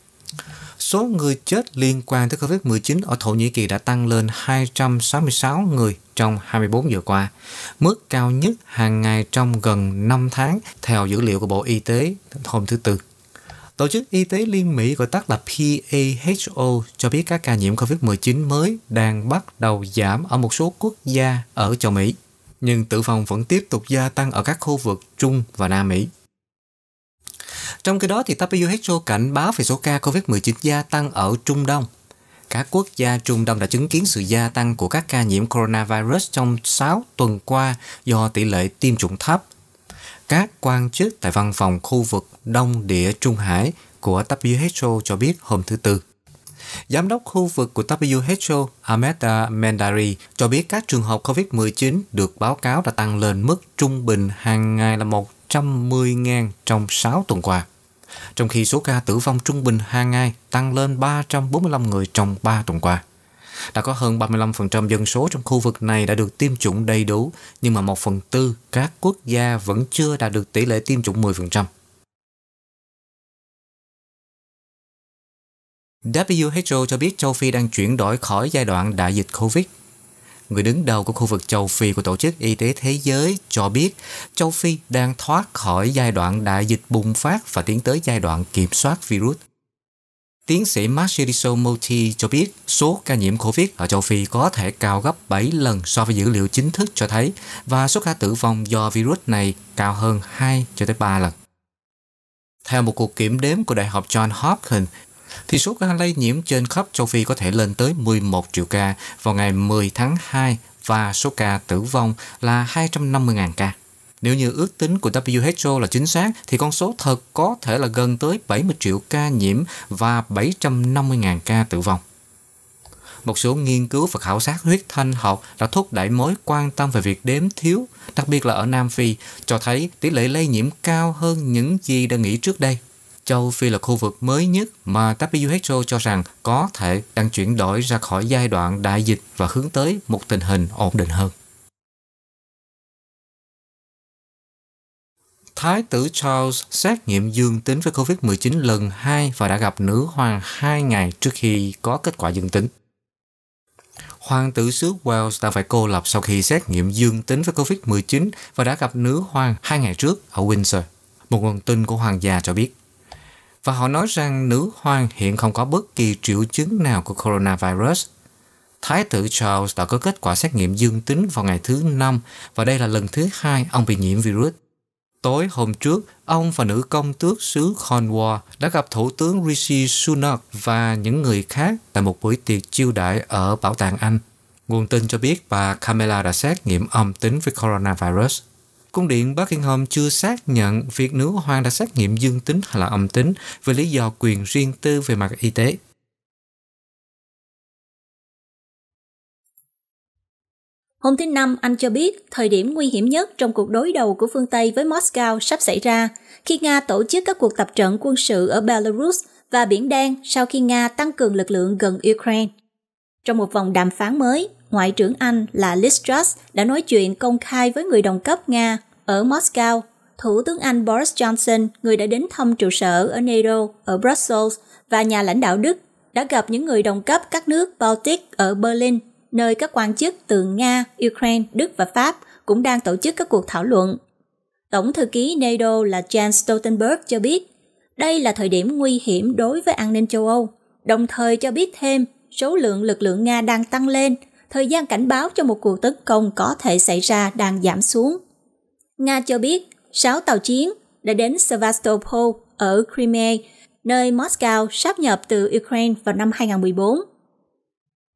Số người chết liên quan tới COVID-19 ở Thổ Nhĩ Kỳ đã tăng lên 266 người trong 24 giờ qua, mức cao nhất hàng ngày trong gần 5 tháng theo dữ liệu của Bộ Y tế hôm thứ Tư. Tổ chức Y tế Liên Mỹ gọi tắt là PAHO cho biết các ca nhiễm COVID-19 mới đang bắt đầu giảm ở một số quốc gia ở châu Mỹ, nhưng tử vong vẫn tiếp tục gia tăng ở các khu vực Trung và Nam Mỹ. Trong khi đó, thì WHO cảnh báo về số ca COVID-19 gia tăng ở Trung Đông. Các quốc gia Trung Đông đã chứng kiến sự gia tăng của các ca nhiễm coronavirus trong 6 tuần qua do tỷ lệ tiêm chủng thấp. Các quan chức tại văn phòng khu vực Đông Địa Trung Hải của WHO cho biết hôm thứ Tư. Giám đốc khu vực của WHO Ahmed Mendari cho biết các trường hợp COVID-19 được báo cáo đã tăng lên mức trung bình hàng ngày là một 110.000 trong 6 tuần qua, trong khi số ca tử vong trung bình hàng ngày tăng lên 345 người trong 3 tuần qua. Đã có hơn 35% dân số trong khu vực này đã được tiêm chủng đầy đủ, nhưng mà 1 phần tư các quốc gia vẫn chưa đạt được tỷ lệ tiêm chủng 10%. WHO cho biết châu Phi đang chuyển đổi khỏi giai đoạn đại dịch COVID người đứng đầu của khu vực châu Phi của Tổ chức Y tế Thế giới cho biết châu Phi đang thoát khỏi giai đoạn đại dịch bùng phát và tiến tới giai đoạn kiểm soát virus. Tiến sĩ Matshidiso Moti cho biết số ca nhiễm COVID ở châu Phi có thể cao gấp 7 lần so với dữ liệu chính thức cho thấy và số ca tử vong do virus này cao hơn 2 cho tới 3 lần. Theo một cuộc kiểm đếm của Đại học John Hopkins, thì số ca lây nhiễm trên khắp châu Phi có thể lên tới 11 triệu ca vào ngày 10 tháng 2 và số ca tử vong là 250.000 ca. Nếu như ước tính của WHO là chính xác thì con số thật có thể là gần tới 70 triệu ca nhiễm và 750.000 ca tử vong. Một số nghiên cứu và khảo sát huyết thanh học đã thúc đẩy mối quan tâm về việc đếm thiếu, đặc biệt là ở Nam Phi, cho thấy tỷ lệ lây nhiễm cao hơn những gì đã nghĩ trước đây châu Phi là khu vực mới nhất mà WHO cho rằng có thể đang chuyển đổi ra khỏi giai đoạn đại dịch và hướng tới một tình hình ổn định hơn. Thái tử Charles xét nghiệm dương tính với COVID-19 lần 2 và đã gặp nữ hoàng 2 ngày trước khi có kết quả dương tính. Hoàng tử xứ Wales đã phải cô lập sau khi xét nghiệm dương tính với COVID-19 và đã gặp nữ hoàng 2 ngày trước ở Windsor. Một nguồn tin của hoàng gia cho biết và họ nói rằng nữ hoàng hiện không có bất kỳ triệu chứng nào của coronavirus. Thái tử Charles đã có kết quả xét nghiệm dương tính vào ngày thứ năm và đây là lần thứ hai ông bị nhiễm virus. Tối hôm trước, ông và nữ công tước xứ Cornwall đã gặp Thủ tướng Rishi Sunak và những người khác tại một buổi tiệc chiêu đãi ở Bảo tàng Anh. Nguồn tin cho biết bà Camilla đã xét nghiệm âm tính với coronavirus. Cung điện Buckingham chưa xác nhận việc nữ hoàng đã xét nghiệm dương tính hay là âm tính vì lý do quyền riêng tư về mặt y tế. Hôm thứ Năm, Anh cho biết thời điểm nguy hiểm nhất trong cuộc đối đầu của phương Tây với Moscow sắp xảy ra khi Nga tổ chức các cuộc tập trận quân sự ở Belarus và Biển Đen sau khi Nga tăng cường lực lượng gần Ukraine. Trong một vòng đàm phán mới, Ngoại trưởng Anh là Liz Truss đã nói chuyện công khai với người đồng cấp Nga ở Moscow. Thủ tướng Anh Boris Johnson, người đã đến thăm trụ sở ở NATO ở Brussels và nhà lãnh đạo Đức đã gặp những người đồng cấp các nước Baltic ở Berlin, nơi các quan chức từ Nga, Ukraine, Đức và Pháp cũng đang tổ chức các cuộc thảo luận. Tổng thư ký NATO là Jens Stoltenberg cho biết, đây là thời điểm nguy hiểm đối với an ninh châu Âu, đồng thời cho biết thêm số lượng lực lượng Nga đang tăng lên thời gian cảnh báo cho một cuộc tấn công có thể xảy ra đang giảm xuống. Nga cho biết 6 tàu chiến đã đến Sevastopol ở Crimea, nơi Moscow sáp nhập từ Ukraine vào năm 2014.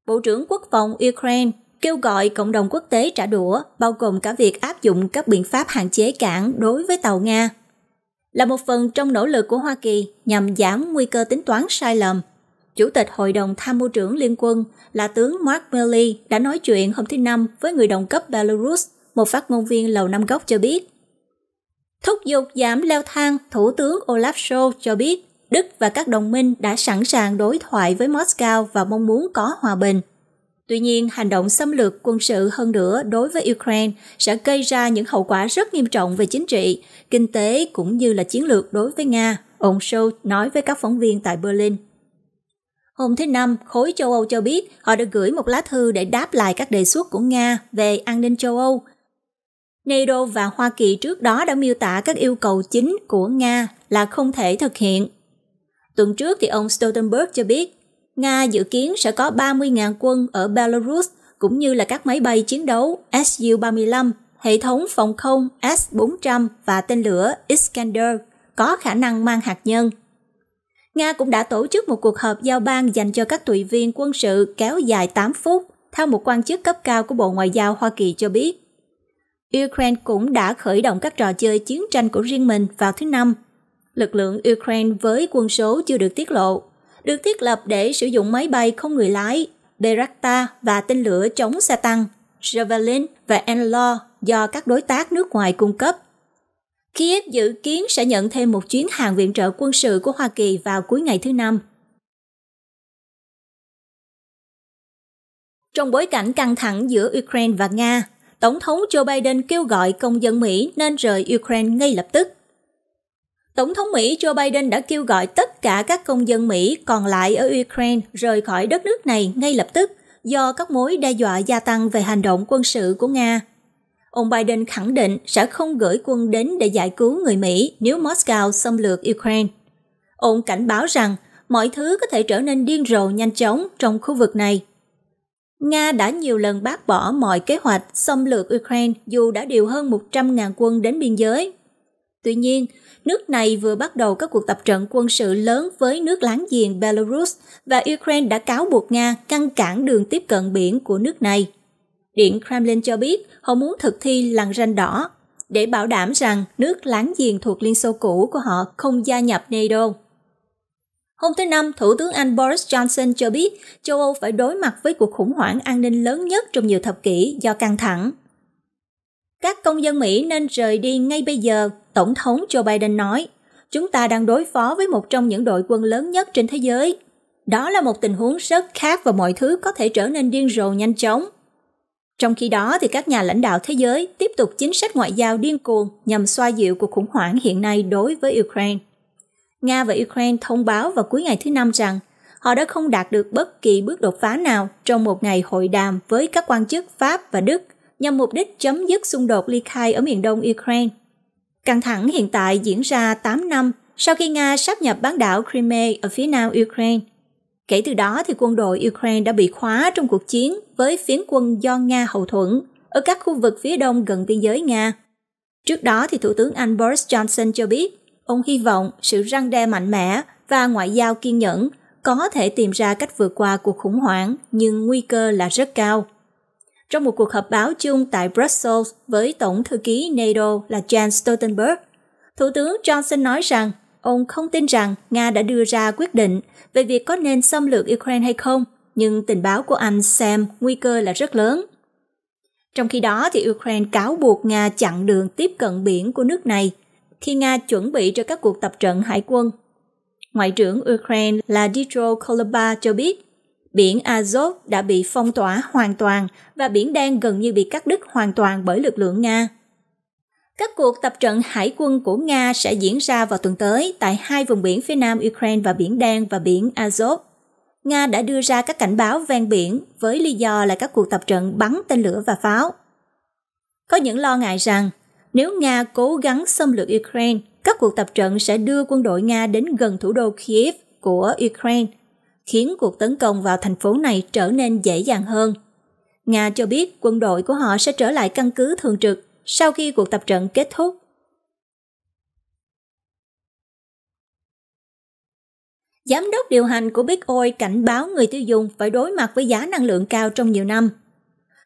Bộ trưởng Quốc phòng Ukraine kêu gọi cộng đồng quốc tế trả đũa, bao gồm cả việc áp dụng các biện pháp hạn chế cản đối với tàu Nga. Là một phần trong nỗ lực của Hoa Kỳ nhằm giảm nguy cơ tính toán sai lầm Chủ tịch Hội đồng Tham mưu trưởng Liên quân là tướng Mark Milley đã nói chuyện hôm thứ Năm với người đồng cấp Belarus, một phát ngôn viên Lầu Năm Góc cho biết. Thúc giục giảm leo thang, Thủ tướng Olaf Scholz cho biết Đức và các đồng minh đã sẵn sàng đối thoại với Moscow và mong muốn có hòa bình. Tuy nhiên, hành động xâm lược quân sự hơn nữa đối với Ukraine sẽ gây ra những hậu quả rất nghiêm trọng về chính trị, kinh tế cũng như là chiến lược đối với Nga, ông Scholz nói với các phóng viên tại Berlin. Hôm thứ Năm, khối châu Âu cho biết họ đã gửi một lá thư để đáp lại các đề xuất của Nga về an ninh châu Âu. NATO và Hoa Kỳ trước đó đã miêu tả các yêu cầu chính của Nga là không thể thực hiện. Tuần trước thì ông Stoltenberg cho biết Nga dự kiến sẽ có 30.000 quân ở Belarus cũng như là các máy bay chiến đấu Su-35, hệ thống phòng không S-400 và tên lửa Iskander có khả năng mang hạt nhân Nga cũng đã tổ chức một cuộc họp giao ban dành cho các tùy viên quân sự kéo dài 8 phút, theo một quan chức cấp cao của Bộ Ngoại giao Hoa Kỳ cho biết. Ukraine cũng đã khởi động các trò chơi chiến tranh của riêng mình vào thứ Năm. Lực lượng Ukraine với quân số chưa được tiết lộ, được thiết lập để sử dụng máy bay không người lái, Berakta và tên lửa chống xe tăng, Javelin và Enlaw do các đối tác nước ngoài cung cấp Kiev dự kiến sẽ nhận thêm một chuyến hàng viện trợ quân sự của Hoa Kỳ vào cuối ngày thứ Năm. Trong bối cảnh căng thẳng giữa Ukraine và Nga, Tổng thống Joe Biden kêu gọi công dân Mỹ nên rời Ukraine ngay lập tức. Tổng thống Mỹ Joe Biden đã kêu gọi tất cả các công dân Mỹ còn lại ở Ukraine rời khỏi đất nước này ngay lập tức do các mối đe dọa gia tăng về hành động quân sự của Nga ông Biden khẳng định sẽ không gửi quân đến để giải cứu người Mỹ nếu Moscow xâm lược Ukraine. Ông cảnh báo rằng mọi thứ có thể trở nên điên rồ nhanh chóng trong khu vực này. Nga đã nhiều lần bác bỏ mọi kế hoạch xâm lược Ukraine dù đã điều hơn 100.000 quân đến biên giới. Tuy nhiên, nước này vừa bắt đầu các cuộc tập trận quân sự lớn với nước láng giềng Belarus và Ukraine đã cáo buộc Nga ngăn cản đường tiếp cận biển của nước này. Điện Kremlin cho biết họ muốn thực thi lằn ranh đỏ để bảo đảm rằng nước láng giềng thuộc Liên Xô cũ của họ không gia nhập NATO. Hôm thứ Năm, Thủ tướng Anh Boris Johnson cho biết châu Âu phải đối mặt với cuộc khủng hoảng an ninh lớn nhất trong nhiều thập kỷ do căng thẳng. Các công dân Mỹ nên rời đi ngay bây giờ, Tổng thống Joe Biden nói. Chúng ta đang đối phó với một trong những đội quân lớn nhất trên thế giới. Đó là một tình huống rất khác và mọi thứ có thể trở nên điên rồ nhanh chóng. Trong khi đó thì các nhà lãnh đạo thế giới tiếp tục chính sách ngoại giao điên cuồng nhằm xoa dịu cuộc khủng hoảng hiện nay đối với Ukraine. Nga và Ukraine thông báo vào cuối ngày thứ năm rằng họ đã không đạt được bất kỳ bước đột phá nào trong một ngày hội đàm với các quan chức Pháp và Đức nhằm mục đích chấm dứt xung đột ly khai ở miền đông Ukraine. Căng thẳng hiện tại diễn ra 8 năm sau khi Nga sáp nhập bán đảo Crimea ở phía nam Ukraine – Kể từ đó thì quân đội Ukraine đã bị khóa trong cuộc chiến với phiến quân do Nga hậu thuẫn ở các khu vực phía đông gần biên giới Nga. Trước đó thì Thủ tướng Anh Boris Johnson cho biết ông hy vọng sự răng đe mạnh mẽ và ngoại giao kiên nhẫn có thể tìm ra cách vượt qua cuộc khủng hoảng nhưng nguy cơ là rất cao. Trong một cuộc họp báo chung tại Brussels với Tổng thư ký NATO là Jens Stoltenberg, Thủ tướng Johnson nói rằng Ông không tin rằng Nga đã đưa ra quyết định về việc có nên xâm lược Ukraine hay không, nhưng tình báo của anh Sam nguy cơ là rất lớn. Trong khi đó, thì Ukraine cáo buộc Nga chặn đường tiếp cận biển của nước này khi Nga chuẩn bị cho các cuộc tập trận hải quân. Ngoại trưởng Ukraine là Dmytro Koloba cho biết, biển Azov đã bị phong tỏa hoàn toàn và biển đen gần như bị cắt đứt hoàn toàn bởi lực lượng Nga. Các cuộc tập trận hải quân của Nga sẽ diễn ra vào tuần tới tại hai vùng biển phía nam Ukraine và biển Đen và biển Azov. Nga đã đưa ra các cảnh báo ven biển với lý do là các cuộc tập trận bắn tên lửa và pháo. Có những lo ngại rằng nếu Nga cố gắng xâm lược Ukraine, các cuộc tập trận sẽ đưa quân đội Nga đến gần thủ đô Kiev của Ukraine, khiến cuộc tấn công vào thành phố này trở nên dễ dàng hơn. Nga cho biết quân đội của họ sẽ trở lại căn cứ thường trực sau khi cuộc tập trận kết thúc. Giám đốc điều hành của Big Oil cảnh báo người tiêu dùng phải đối mặt với giá năng lượng cao trong nhiều năm.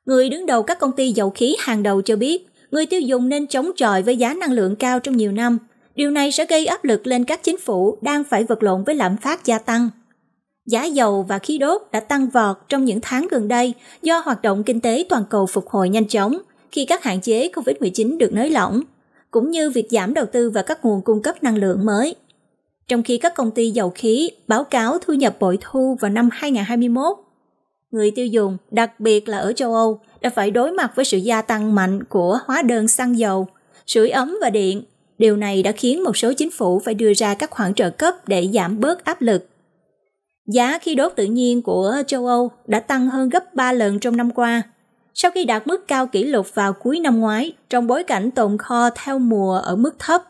Người đứng đầu các công ty dầu khí hàng đầu cho biết, người tiêu dùng nên chống chọi với giá năng lượng cao trong nhiều năm. Điều này sẽ gây áp lực lên các chính phủ đang phải vật lộn với lạm phát gia tăng. Giá dầu và khí đốt đã tăng vọt trong những tháng gần đây do hoạt động kinh tế toàn cầu phục hồi nhanh chóng khi các hạn chế COVID-19 được nới lỏng, cũng như việc giảm đầu tư vào các nguồn cung cấp năng lượng mới. Trong khi các công ty dầu khí báo cáo thu nhập bội thu vào năm 2021, người tiêu dùng, đặc biệt là ở châu Âu, đã phải đối mặt với sự gia tăng mạnh của hóa đơn xăng dầu, sưởi ấm và điện. Điều này đã khiến một số chính phủ phải đưa ra các khoản trợ cấp để giảm bớt áp lực. Giá khí đốt tự nhiên của châu Âu đã tăng hơn gấp 3 lần trong năm qua, sau khi đạt mức cao kỷ lục vào cuối năm ngoái trong bối cảnh tồn kho theo mùa ở mức thấp.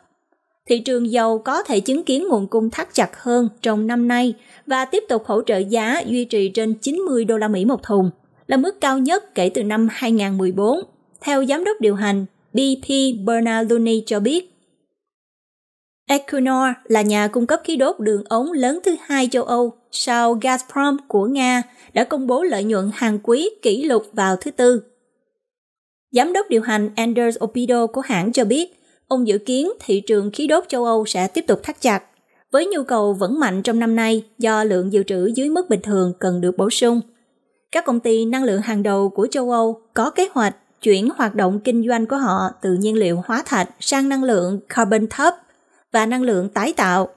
Thị trường dầu có thể chứng kiến nguồn cung thắt chặt hơn trong năm nay và tiếp tục hỗ trợ giá duy trì trên 90 đô la Mỹ một thùng, là mức cao nhất kể từ năm 2014, theo giám đốc điều hành BP Bernaluni cho biết. Equinor là nhà cung cấp khí đốt đường ống lớn thứ hai châu Âu sau Gazprom của Nga đã công bố lợi nhuận hàng quý kỷ lục vào thứ Tư. Giám đốc điều hành Anders Opido của hãng cho biết, ông dự kiến thị trường khí đốt châu Âu sẽ tiếp tục thắt chặt, với nhu cầu vẫn mạnh trong năm nay do lượng dự trữ dưới mức bình thường cần được bổ sung. Các công ty năng lượng hàng đầu của châu Âu có kế hoạch chuyển hoạt động kinh doanh của họ từ nhiên liệu hóa thạch sang năng lượng carbon thấp – và năng lượng tái tạo,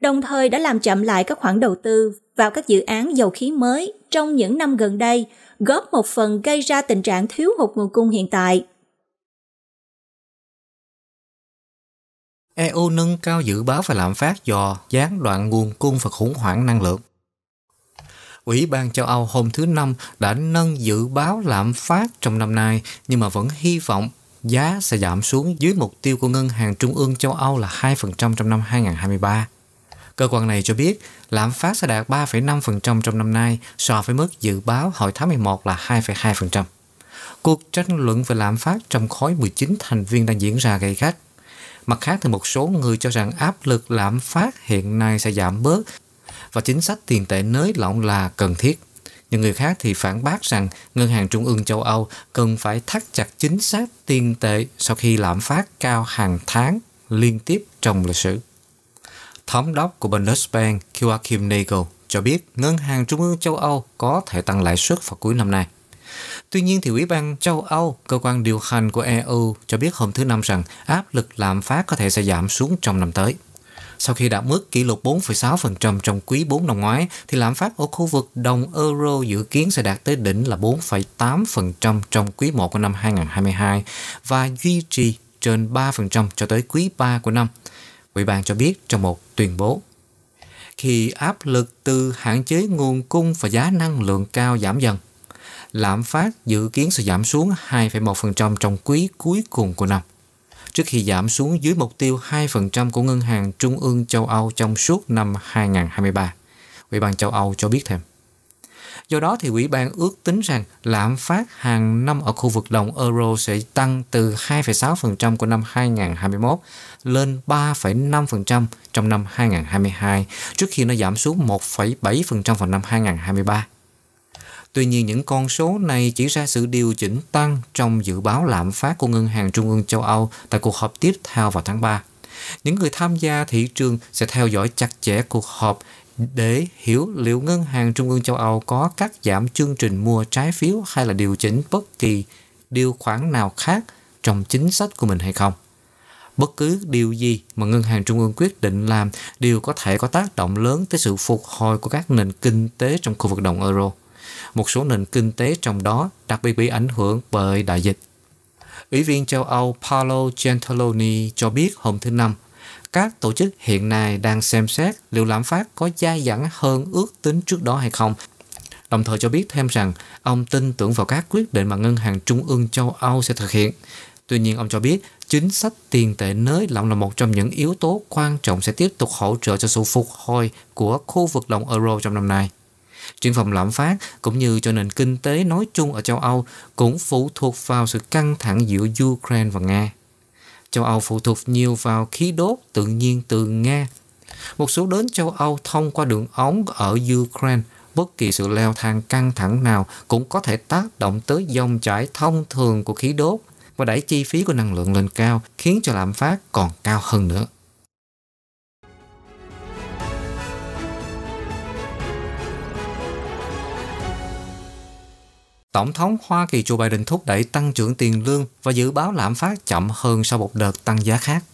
đồng thời đã làm chậm lại các khoản đầu tư vào các dự án dầu khí mới trong những năm gần đây, góp một phần gây ra tình trạng thiếu hụt nguồn cung hiện tại. EU nâng cao dự báo về lạm phát do gián đoạn nguồn cung và khủng hoảng năng lượng. Ủy ban châu Âu hôm thứ Năm đã nâng dự báo lạm phát trong năm nay nhưng mà vẫn hy vọng giá sẽ giảm xuống dưới mục tiêu của Ngân hàng Trung ương châu Âu là 2% trong năm 2023. Cơ quan này cho biết lạm phát sẽ đạt 3,5% trong năm nay so với mức dự báo hồi tháng 11 là 2,2%. Cuộc tranh luận về lạm phát trong khối 19 thành viên đang diễn ra gay gắt. Mặt khác thì một số người cho rằng áp lực lạm phát hiện nay sẽ giảm bớt và chính sách tiền tệ nới lỏng là cần thiết. Những người khác thì phản bác rằng Ngân hàng Trung ương châu Âu cần phải thắt chặt chính sách tiền tệ sau khi lạm phát cao hàng tháng liên tiếp trong lịch sử. Thống đốc của Bundesbank Joachim Nagel cho biết Ngân hàng Trung ương châu Âu có thể tăng lãi suất vào cuối năm nay. Tuy nhiên, thì Ủy ban châu Âu, cơ quan điều hành của EU, cho biết hôm thứ Năm rằng áp lực lạm phát có thể sẽ giảm xuống trong năm tới. Sau khi đã mức kỷ lục 4,6% trong quý 4 năm ngoái, thì lạm phát ở khu vực đồng euro dự kiến sẽ đạt tới đỉnh là 4,8% trong quý 1 của năm 2022 và duy trì trên 3% cho tới quý 3 của năm. Ủy ban cho biết trong một tuyên bố khi áp lực từ hạn chế nguồn cung và giá năng lượng cao giảm dần. Lạm phát dự kiến sẽ giảm xuống 2,1% trong quý cuối cùng của năm trước khi giảm xuống dưới mục tiêu 2% của Ngân hàng Trung ương châu Âu trong suốt năm 2023. Ủy ban châu Âu cho biết thêm. Do đó thì Ủy ban ước tính rằng lạm phát hàng năm ở khu vực đồng euro sẽ tăng từ 2,6% của năm 2021 lên 3,5% trong năm 2022 trước khi nó giảm xuống 1,7% vào năm 2023. Tuy nhiên những con số này chỉ ra sự điều chỉnh tăng trong dự báo lạm phát của Ngân hàng Trung ương châu Âu tại cuộc họp tiếp theo vào tháng 3. Những người tham gia thị trường sẽ theo dõi chặt chẽ cuộc họp để hiểu liệu Ngân hàng Trung ương châu Âu có cắt giảm chương trình mua trái phiếu hay là điều chỉnh bất kỳ điều khoản nào khác trong chính sách của mình hay không. Bất cứ điều gì mà Ngân hàng Trung ương quyết định làm đều có thể có tác động lớn tới sự phục hồi của các nền kinh tế trong khu vực đồng euro một số nền kinh tế trong đó đặc biệt bị ảnh hưởng bởi đại dịch. Ủy viên châu Âu Paolo Gentiloni cho biết hôm thứ Năm, các tổ chức hiện nay đang xem xét liệu lạm phát có dai dẳng hơn ước tính trước đó hay không đồng thời cho biết thêm rằng ông tin tưởng vào các quyết định mà Ngân hàng Trung ương châu Âu sẽ thực hiện. Tuy nhiên, ông cho biết chính sách tiền tệ nới lỏng là một trong những yếu tố quan trọng sẽ tiếp tục hỗ trợ cho sự phục hồi của khu vực đồng euro trong năm nay. Triển vọng lạm phát cũng như cho nền kinh tế nói chung ở châu Âu cũng phụ thuộc vào sự căng thẳng giữa Ukraine và Nga. Châu Âu phụ thuộc nhiều vào khí đốt tự nhiên từ Nga. Một số đến châu Âu thông qua đường ống ở Ukraine bất kỳ sự leo thang căng thẳng nào cũng có thể tác động tới dòng chảy thông thường của khí đốt và đẩy chi phí của năng lượng lên cao khiến cho lạm phát còn cao hơn nữa. Tổng thống Hoa Kỳ Joe Biden thúc đẩy tăng trưởng tiền lương và dự báo lạm phát chậm hơn sau một đợt tăng giá khác.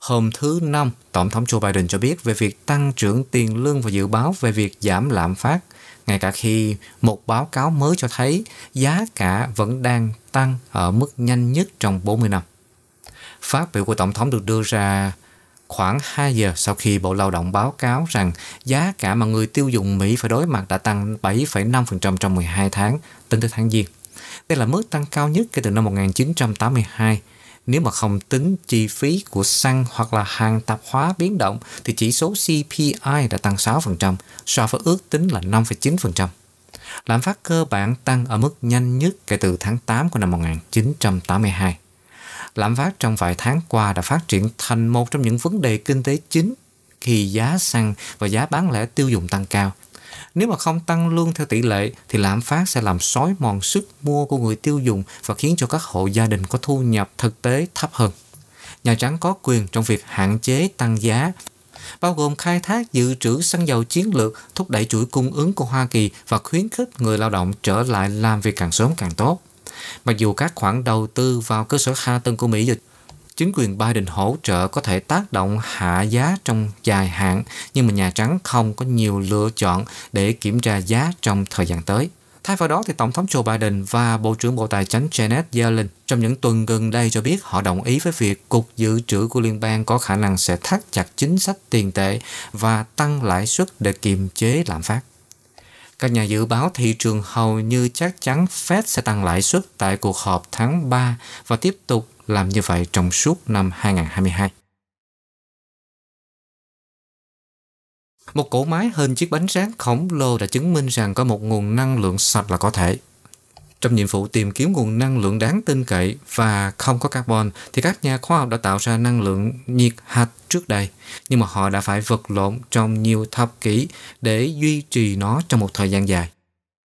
Hôm thứ Năm, Tổng thống Joe Biden cho biết về việc tăng trưởng tiền lương và dự báo về việc giảm lạm phát, ngay cả khi một báo cáo mới cho thấy giá cả vẫn đang tăng ở mức nhanh nhất trong 40 năm. Phát biểu của Tổng thống được đưa ra Khoảng 2 giờ sau khi Bộ Lao động báo cáo rằng giá cả mà người tiêu dùng Mỹ phải đối mặt đã tăng 7,5% trong 12 tháng tính tới tháng Giêng. Đây là mức tăng cao nhất kể từ năm 1982. Nếu mà không tính chi phí của xăng hoặc là hàng tạp hóa biến động thì chỉ số CPI đã tăng 6% so với ước tính là 5,9%. Lạm phát cơ bản tăng ở mức nhanh nhất kể từ tháng 8 của năm 1982 lạm phát trong vài tháng qua đã phát triển thành một trong những vấn đề kinh tế chính khi giá xăng và giá bán lẻ tiêu dùng tăng cao. Nếu mà không tăng lương theo tỷ lệ thì lạm phát sẽ làm sói mòn sức mua của người tiêu dùng và khiến cho các hộ gia đình có thu nhập thực tế thấp hơn. Nhà Trắng có quyền trong việc hạn chế tăng giá bao gồm khai thác dự trữ xăng dầu chiến lược, thúc đẩy chuỗi cung ứng của Hoa Kỳ và khuyến khích người lao động trở lại làm việc càng sớm càng tốt. Mặc dù các khoản đầu tư vào cơ sở hạ tầng của Mỹ được chính quyền Biden hỗ trợ có thể tác động hạ giá trong dài hạn, nhưng mà Nhà Trắng không có nhiều lựa chọn để kiểm tra giá trong thời gian tới. Thay vào đó thì Tổng thống Joe Biden và Bộ trưởng Bộ Tài chính Janet Yellen trong những tuần gần đây cho biết họ đồng ý với việc Cục Dự trữ của Liên bang có khả năng sẽ thắt chặt chính sách tiền tệ và tăng lãi suất để kiềm chế lạm phát. Các nhà dự báo thị trường hầu như chắc chắn Fed sẽ tăng lãi suất tại cuộc họp tháng 3 và tiếp tục làm như vậy trong suốt năm 2022. Một cỗ máy hơn chiếc bánh rán khổng lồ đã chứng minh rằng có một nguồn năng lượng sạch là có thể. Trong nhiệm vụ tìm kiếm nguồn năng lượng đáng tin cậy và không có carbon thì các nhà khoa học đã tạo ra năng lượng nhiệt hạt trước đây, nhưng mà họ đã phải vật lộn trong nhiều thập kỷ để duy trì nó trong một thời gian dài.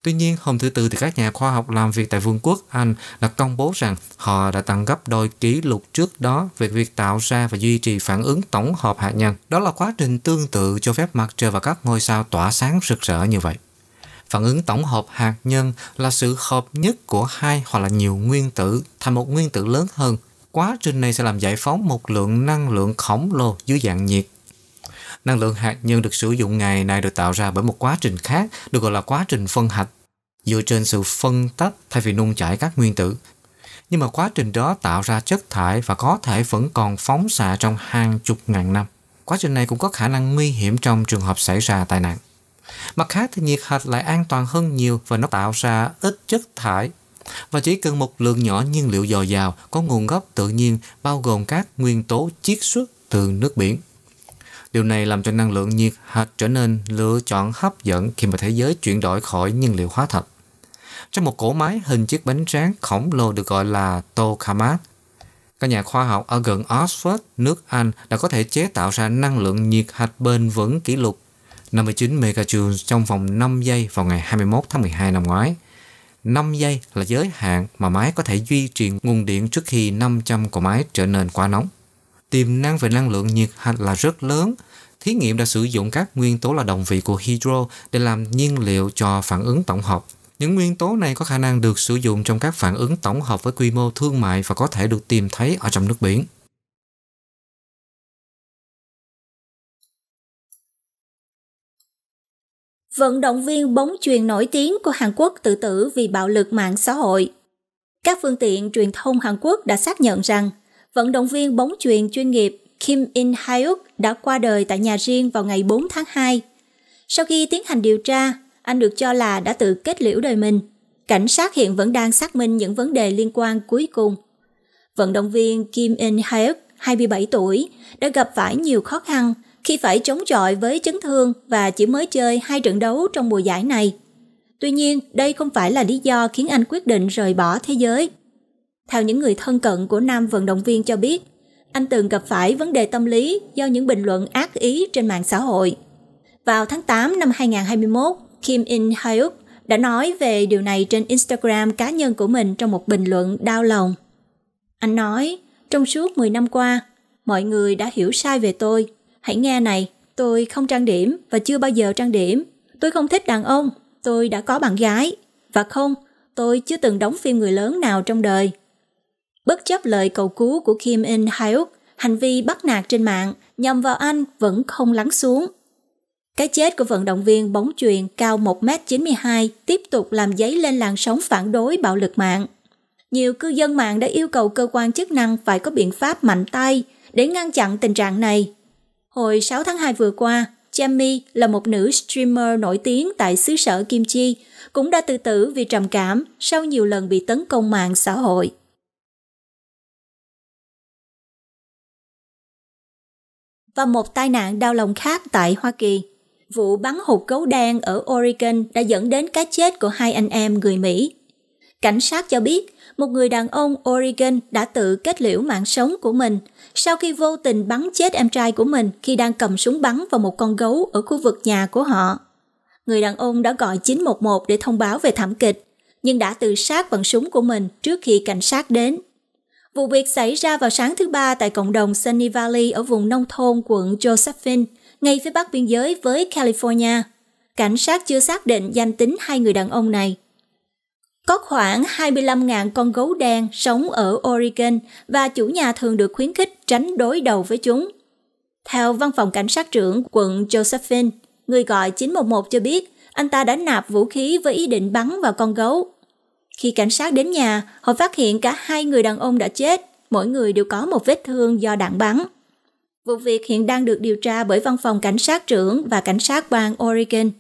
Tuy nhiên, hôm thứ Tư thì các nhà khoa học làm việc tại Vương quốc Anh đã công bố rằng họ đã tăng gấp đôi kỷ lục trước đó về việc tạo ra và duy trì phản ứng tổng hợp hạt nhân. Đó là quá trình tương tự cho phép mặt trời và các ngôi sao tỏa sáng rực rỡ như vậy. Phản ứng tổng hợp hạt nhân là sự hợp nhất của hai hoặc là nhiều nguyên tử thành một nguyên tử lớn hơn. Quá trình này sẽ làm giải phóng một lượng năng lượng khổng lồ dưới dạng nhiệt. Năng lượng hạt nhân được sử dụng ngày nay được tạo ra bởi một quá trình khác được gọi là quá trình phân hạch, dựa trên sự phân tách thay vì nung chảy các nguyên tử. Nhưng mà quá trình đó tạo ra chất thải và có thể vẫn còn phóng xạ trong hàng chục ngàn năm. Quá trình này cũng có khả năng nguy hiểm trong trường hợp xảy ra tai nạn. Mặt khác thì nhiệt hạch lại an toàn hơn nhiều và nó tạo ra ít chất thải và chỉ cần một lượng nhỏ nhiên liệu dồi dào có nguồn gốc tự nhiên bao gồm các nguyên tố chiết xuất từ nước biển. Điều này làm cho năng lượng nhiệt hạch trở nên lựa chọn hấp dẫn khi mà thế giới chuyển đổi khỏi nhiên liệu hóa thạch. Trong một cổ máy hình chiếc bánh tráng khổng lồ được gọi là tokamak, các nhà khoa học ở gần Oxford, nước Anh đã có thể chế tạo ra năng lượng nhiệt hạch bền vững kỷ lục 59 megajoule trong vòng 5 giây vào ngày 21 tháng 12 năm ngoái. 5 giây là giới hạn mà máy có thể duy trì nguồn điện trước khi 500 của máy trở nên quá nóng. Tiềm năng về năng lượng nhiệt hạch là rất lớn. Thí nghiệm đã sử dụng các nguyên tố là đồng vị của hydro để làm nhiên liệu cho phản ứng tổng hợp. Những nguyên tố này có khả năng được sử dụng trong các phản ứng tổng hợp với quy mô thương mại và có thể được tìm thấy ở trong nước biển. vận động viên bóng truyền nổi tiếng của Hàn Quốc tự tử vì bạo lực mạng xã hội. Các phương tiện truyền thông Hàn Quốc đã xác nhận rằng vận động viên bóng truyền chuyên nghiệp Kim In Hyuk đã qua đời tại nhà riêng vào ngày 4 tháng 2. Sau khi tiến hành điều tra, anh được cho là đã tự kết liễu đời mình. Cảnh sát hiện vẫn đang xác minh những vấn đề liên quan cuối cùng. Vận động viên Kim In Hyuk, 27 tuổi, đã gặp phải nhiều khó khăn khi phải chống chọi với chấn thương và chỉ mới chơi hai trận đấu trong mùa giải này. Tuy nhiên, đây không phải là lý do khiến anh quyết định rời bỏ thế giới. Theo những người thân cận của nam vận động viên cho biết, anh từng gặp phải vấn đề tâm lý do những bình luận ác ý trên mạng xã hội. Vào tháng 8 năm 2021, Kim In Hyuk đã nói về điều này trên Instagram cá nhân của mình trong một bình luận đau lòng. Anh nói, trong suốt 10 năm qua, mọi người đã hiểu sai về tôi hãy nghe này, tôi không trang điểm và chưa bao giờ trang điểm. Tôi không thích đàn ông, tôi đã có bạn gái. Và không, tôi chưa từng đóng phim người lớn nào trong đời. Bất chấp lời cầu cứu của Kim In Hyuk, hành vi bắt nạt trên mạng nhằm vào anh vẫn không lắng xuống. Cái chết của vận động viên bóng chuyền cao 1m92 tiếp tục làm giấy lên làn sóng phản đối bạo lực mạng. Nhiều cư dân mạng đã yêu cầu cơ quan chức năng phải có biện pháp mạnh tay để ngăn chặn tình trạng này. Hồi 6 tháng 2 vừa qua, Jamie là một nữ streamer nổi tiếng tại xứ sở Kim Chi, cũng đã tự tử vì trầm cảm sau nhiều lần bị tấn công mạng xã hội. Và một tai nạn đau lòng khác tại Hoa Kỳ. Vụ bắn hụt gấu đen ở Oregon đã dẫn đến cái chết của hai anh em người Mỹ. Cảnh sát cho biết một người đàn ông Oregon đã tự kết liễu mạng sống của mình sau khi vô tình bắn chết em trai của mình khi đang cầm súng bắn vào một con gấu ở khu vực nhà của họ. Người đàn ông đã gọi 911 để thông báo về thảm kịch, nhưng đã tự sát bằng súng của mình trước khi cảnh sát đến. Vụ việc xảy ra vào sáng thứ ba tại cộng đồng Sunny Valley ở vùng nông thôn quận Josephine, ngay phía bắc biên giới với California. Cảnh sát chưa xác định danh tính hai người đàn ông này. Có khoảng 25.000 con gấu đen sống ở Oregon và chủ nhà thường được khuyến khích tránh đối đầu với chúng. Theo văn phòng cảnh sát trưởng quận Josephine, người gọi 911 cho biết anh ta đã nạp vũ khí với ý định bắn vào con gấu. Khi cảnh sát đến nhà, họ phát hiện cả hai người đàn ông đã chết, mỗi người đều có một vết thương do đạn bắn. Vụ việc hiện đang được điều tra bởi văn phòng cảnh sát trưởng và cảnh sát bang Oregon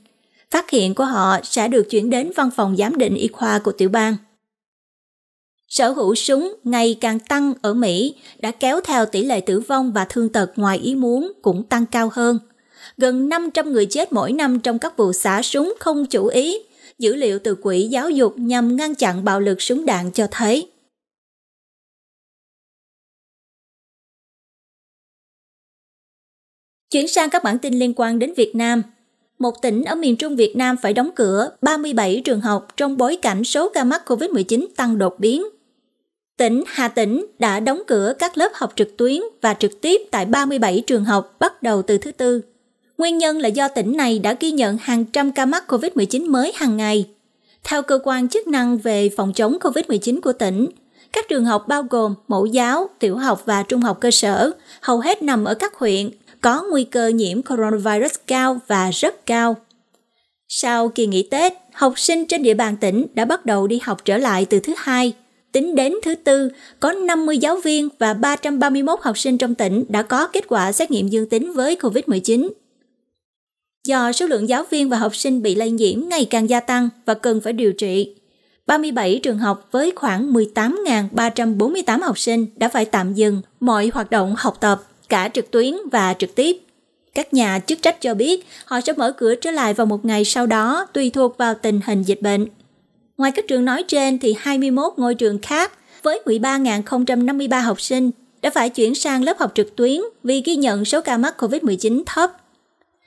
phát hiện của họ sẽ được chuyển đến văn phòng giám định y khoa của tiểu bang. Sở hữu súng ngày càng tăng ở Mỹ đã kéo theo tỷ lệ tử vong và thương tật ngoài ý muốn cũng tăng cao hơn. Gần 500 người chết mỗi năm trong các vụ xả súng không chủ ý. Dữ liệu từ Quỹ Giáo dục nhằm ngăn chặn bạo lực súng đạn cho thấy. Chuyển sang các bản tin liên quan đến Việt Nam – một tỉnh ở miền Trung Việt Nam phải đóng cửa 37 trường học trong bối cảnh số ca mắc COVID-19 tăng đột biến. Tỉnh Hà Tĩnh đã đóng cửa các lớp học trực tuyến và trực tiếp tại 37 trường học bắt đầu từ thứ Tư. Nguyên nhân là do tỉnh này đã ghi nhận hàng trăm ca mắc COVID-19 mới hàng ngày. Theo cơ quan chức năng về phòng chống COVID-19 của tỉnh, các trường học bao gồm mẫu giáo, tiểu học và trung học cơ sở, hầu hết nằm ở các huyện có nguy cơ nhiễm coronavirus cao và rất cao. Sau kỳ nghỉ Tết, học sinh trên địa bàn tỉnh đã bắt đầu đi học trở lại từ thứ hai. Tính đến thứ tư, có 50 giáo viên và 331 học sinh trong tỉnh đã có kết quả xét nghiệm dương tính với COVID-19. Do số lượng giáo viên và học sinh bị lây nhiễm ngày càng gia tăng và cần phải điều trị, 37 trường học với khoảng 18.348 học sinh đã phải tạm dừng mọi hoạt động học tập cả trực tuyến và trực tiếp. Các nhà chức trách cho biết họ sẽ mở cửa trở lại vào một ngày sau đó tùy thuộc vào tình hình dịch bệnh. Ngoài các trường nói trên thì 21 ngôi trường khác với 13.053 học sinh đã phải chuyển sang lớp học trực tuyến vì ghi nhận số ca mắc COVID-19 thấp.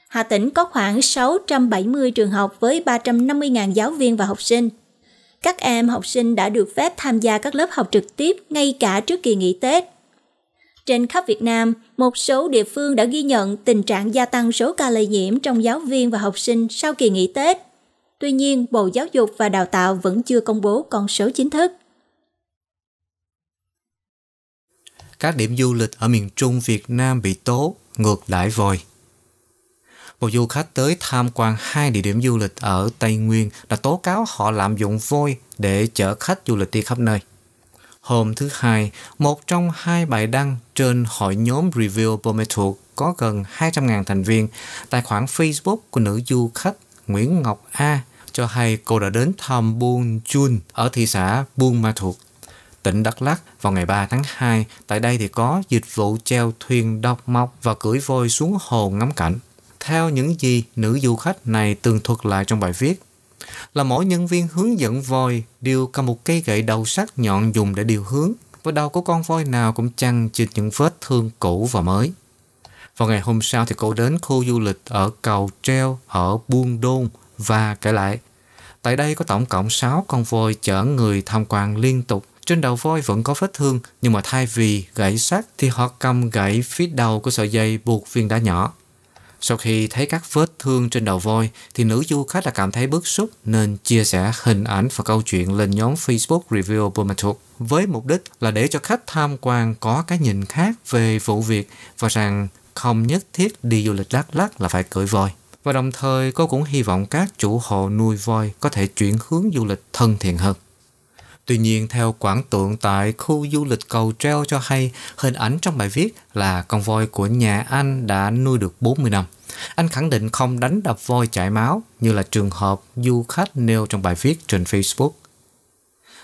Hà Tĩnh có khoảng 670 trường học với 350.000 giáo viên và học sinh. Các em học sinh đã được phép tham gia các lớp học trực tiếp ngay cả trước kỳ nghỉ Tết. Trên khắp Việt Nam, một số địa phương đã ghi nhận tình trạng gia tăng số ca lây nhiễm trong giáo viên và học sinh sau kỳ nghỉ Tết. Tuy nhiên, Bộ Giáo dục và Đào tạo vẫn chưa công bố con số chính thức. Các điểm du lịch ở miền Trung Việt Nam bị tố, ngược lại vòi. Một du khách tới tham quan hai địa điểm du lịch ở Tây Nguyên đã tố cáo họ lạm dụng voi để chở khách du lịch đi khắp nơi – Hôm thứ Hai, một trong hai bài đăng trên hội nhóm Review Pometal có gần 200.000 thành viên, tài khoản Facebook của nữ du khách Nguyễn Ngọc A cho hay cô đã đến thăm Buôn Chun ở thị xã Buôn Ma Thuột, tỉnh Đắk Lắk vào ngày 3 tháng 2. Tại đây thì có dịch vụ treo thuyền độc mộc và cưỡi voi xuống hồ ngắm cảnh. Theo những gì nữ du khách này tường thuật lại trong bài viết, là mỗi nhân viên hướng dẫn voi đều cầm một cây gậy đầu sắc nhọn dùng để điều hướng và đầu của con voi nào cũng chăn trên những vết thương cũ và mới. Vào ngày hôm sau thì cô đến khu du lịch ở cầu treo ở Buôn Đôn và kể lại. Tại đây có tổng cộng 6 con voi chở người tham quan liên tục. Trên đầu voi vẫn có vết thương nhưng mà thay vì gãy sắt thì họ cầm gãy phía đầu của sợi dây buộc viên đá nhỏ. Sau khi thấy các vết thương trên đầu voi thì nữ du khách đã cảm thấy bức xúc nên chia sẻ hình ảnh và câu chuyện lên nhóm Facebook Review Bumatook với mục đích là để cho khách tham quan có cái nhìn khác về vụ việc và rằng không nhất thiết đi du lịch Đắk Lắk là phải cưỡi voi. Và đồng thời cô cũng hy vọng các chủ hộ nuôi voi có thể chuyển hướng du lịch thân thiện hơn. Tuy nhiên, theo quảng tượng tại khu du lịch cầu treo cho hay, hình ảnh trong bài viết là con voi của nhà anh đã nuôi được 40 năm. Anh khẳng định không đánh đập voi chảy máu như là trường hợp du khách nêu trong bài viết trên Facebook.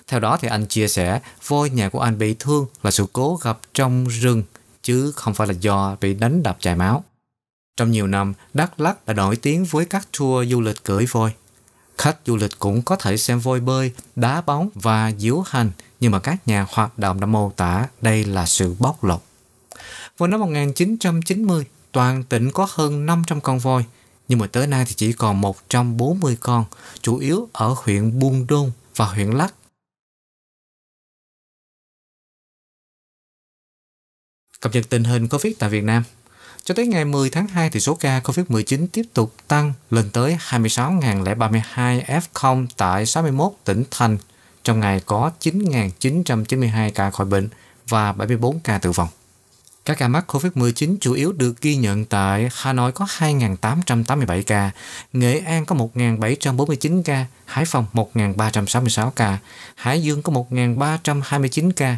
Theo đó thì anh chia sẻ voi nhà của anh bị thương là sự cố gặp trong rừng chứ không phải là do bị đánh đập chảy máu. Trong nhiều năm, Đắk Lắk đã nổi tiếng với các tour du lịch cưỡi voi. Khách du lịch cũng có thể xem voi bơi, đá bóng và diễu hành, nhưng mà các nhà hoạt động đã mô tả đây là sự bóc lột. Vào năm 1990, toàn tỉnh có hơn 500 con voi, nhưng mà tới nay thì chỉ còn 140 con, chủ yếu ở huyện Buôn Đôn và huyện Lắc. Cập nhật tình hình COVID tại Việt Nam cho tới ngày 10 tháng 2 thì số ca COVID-19 tiếp tục tăng lên tới 26.032 F0 tại 61 tỉnh thành. Trong ngày có 9.992 ca khỏi bệnh và 74 ca tử vong. Các ca mắc COVID-19 chủ yếu được ghi nhận tại Hà Nội có 2.887 ca, Nghệ An có 1.749 ca, Hải Phòng 1.366 ca, Hải Dương có 1.329 ca,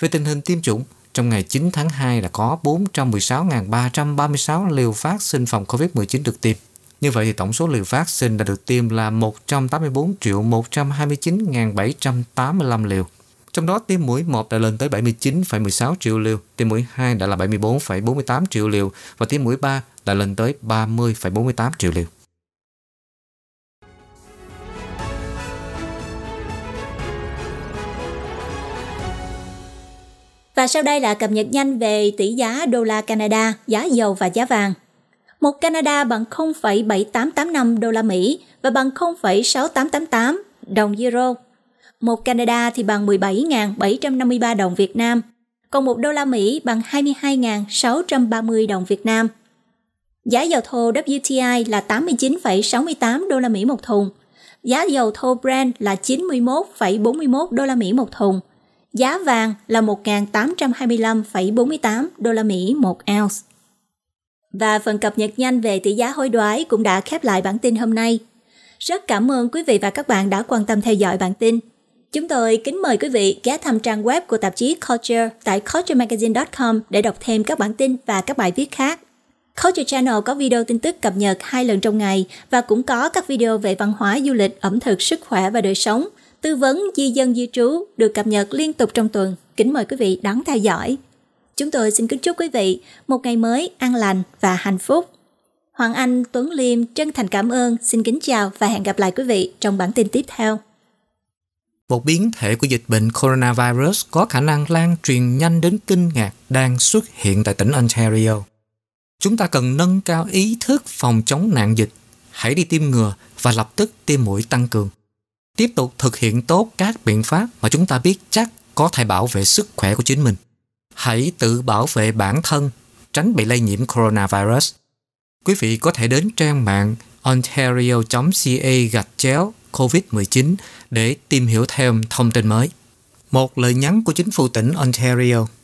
Về tình hình tiêm chủng, trong ngày 9 tháng 2 là có 416.336 liều vaccine phòng COVID-19 được tiêm. Như vậy thì tổng số liều vaccine đã được tiêm là 184 triệu 129.785 liều. Trong đó tiêm mũi 1 đã lên tới 79,16 triệu liều, tiêm mũi 2 đã là 74,48 triệu liều và tiêm mũi 3 đã lên tới 30,48 triệu liều. Và sau đây là cập nhật nhanh về tỷ giá đô la Canada, giá dầu và giá vàng. Một Canada bằng 0,7885 đô la Mỹ và bằng 0,6888 đồng euro. Một Canada thì bằng 17.753 đồng Việt Nam, còn một đô la Mỹ bằng 22.630 đồng Việt Nam. Giá dầu thô WTI là 89,68 đô la Mỹ một thùng. Giá dầu thô Brent là 91,41 đô la Mỹ một thùng Giá vàng là 1.825,48 đô la Mỹ một ounce. Và phần cập nhật nhanh về tỷ giá hối đoái cũng đã khép lại bản tin hôm nay. Rất cảm ơn quý vị và các bạn đã quan tâm theo dõi bản tin. Chúng tôi kính mời quý vị ghé thăm trang web của tạp chí Culture tại culturemagazine.com để đọc thêm các bản tin và các bài viết khác. Culture Channel có video tin tức cập nhật hai lần trong ngày và cũng có các video về văn hóa, du lịch, ẩm thực, sức khỏe và đời sống – tư vấn di dân di trú được cập nhật liên tục trong tuần. Kính mời quý vị đón theo dõi. Chúng tôi xin kính chúc quý vị một ngày mới an lành và hạnh phúc. Hoàng Anh, Tuấn Liêm chân thành cảm ơn, xin kính chào và hẹn gặp lại quý vị trong bản tin tiếp theo. Một biến thể của dịch bệnh coronavirus có khả năng lan truyền nhanh đến kinh ngạc đang xuất hiện tại tỉnh Ontario. Chúng ta cần nâng cao ý thức phòng chống nạn dịch, hãy đi tiêm ngừa và lập tức tiêm mũi tăng cường tiếp tục thực hiện tốt các biện pháp mà chúng ta biết chắc có thể bảo vệ sức khỏe của chính mình. Hãy tự bảo vệ bản thân, tránh bị lây nhiễm coronavirus. Quý vị có thể đến trang mạng ontario.ca gạch chéo COVID-19 để tìm hiểu thêm thông tin mới. Một lời nhắn của chính phủ tỉnh Ontario –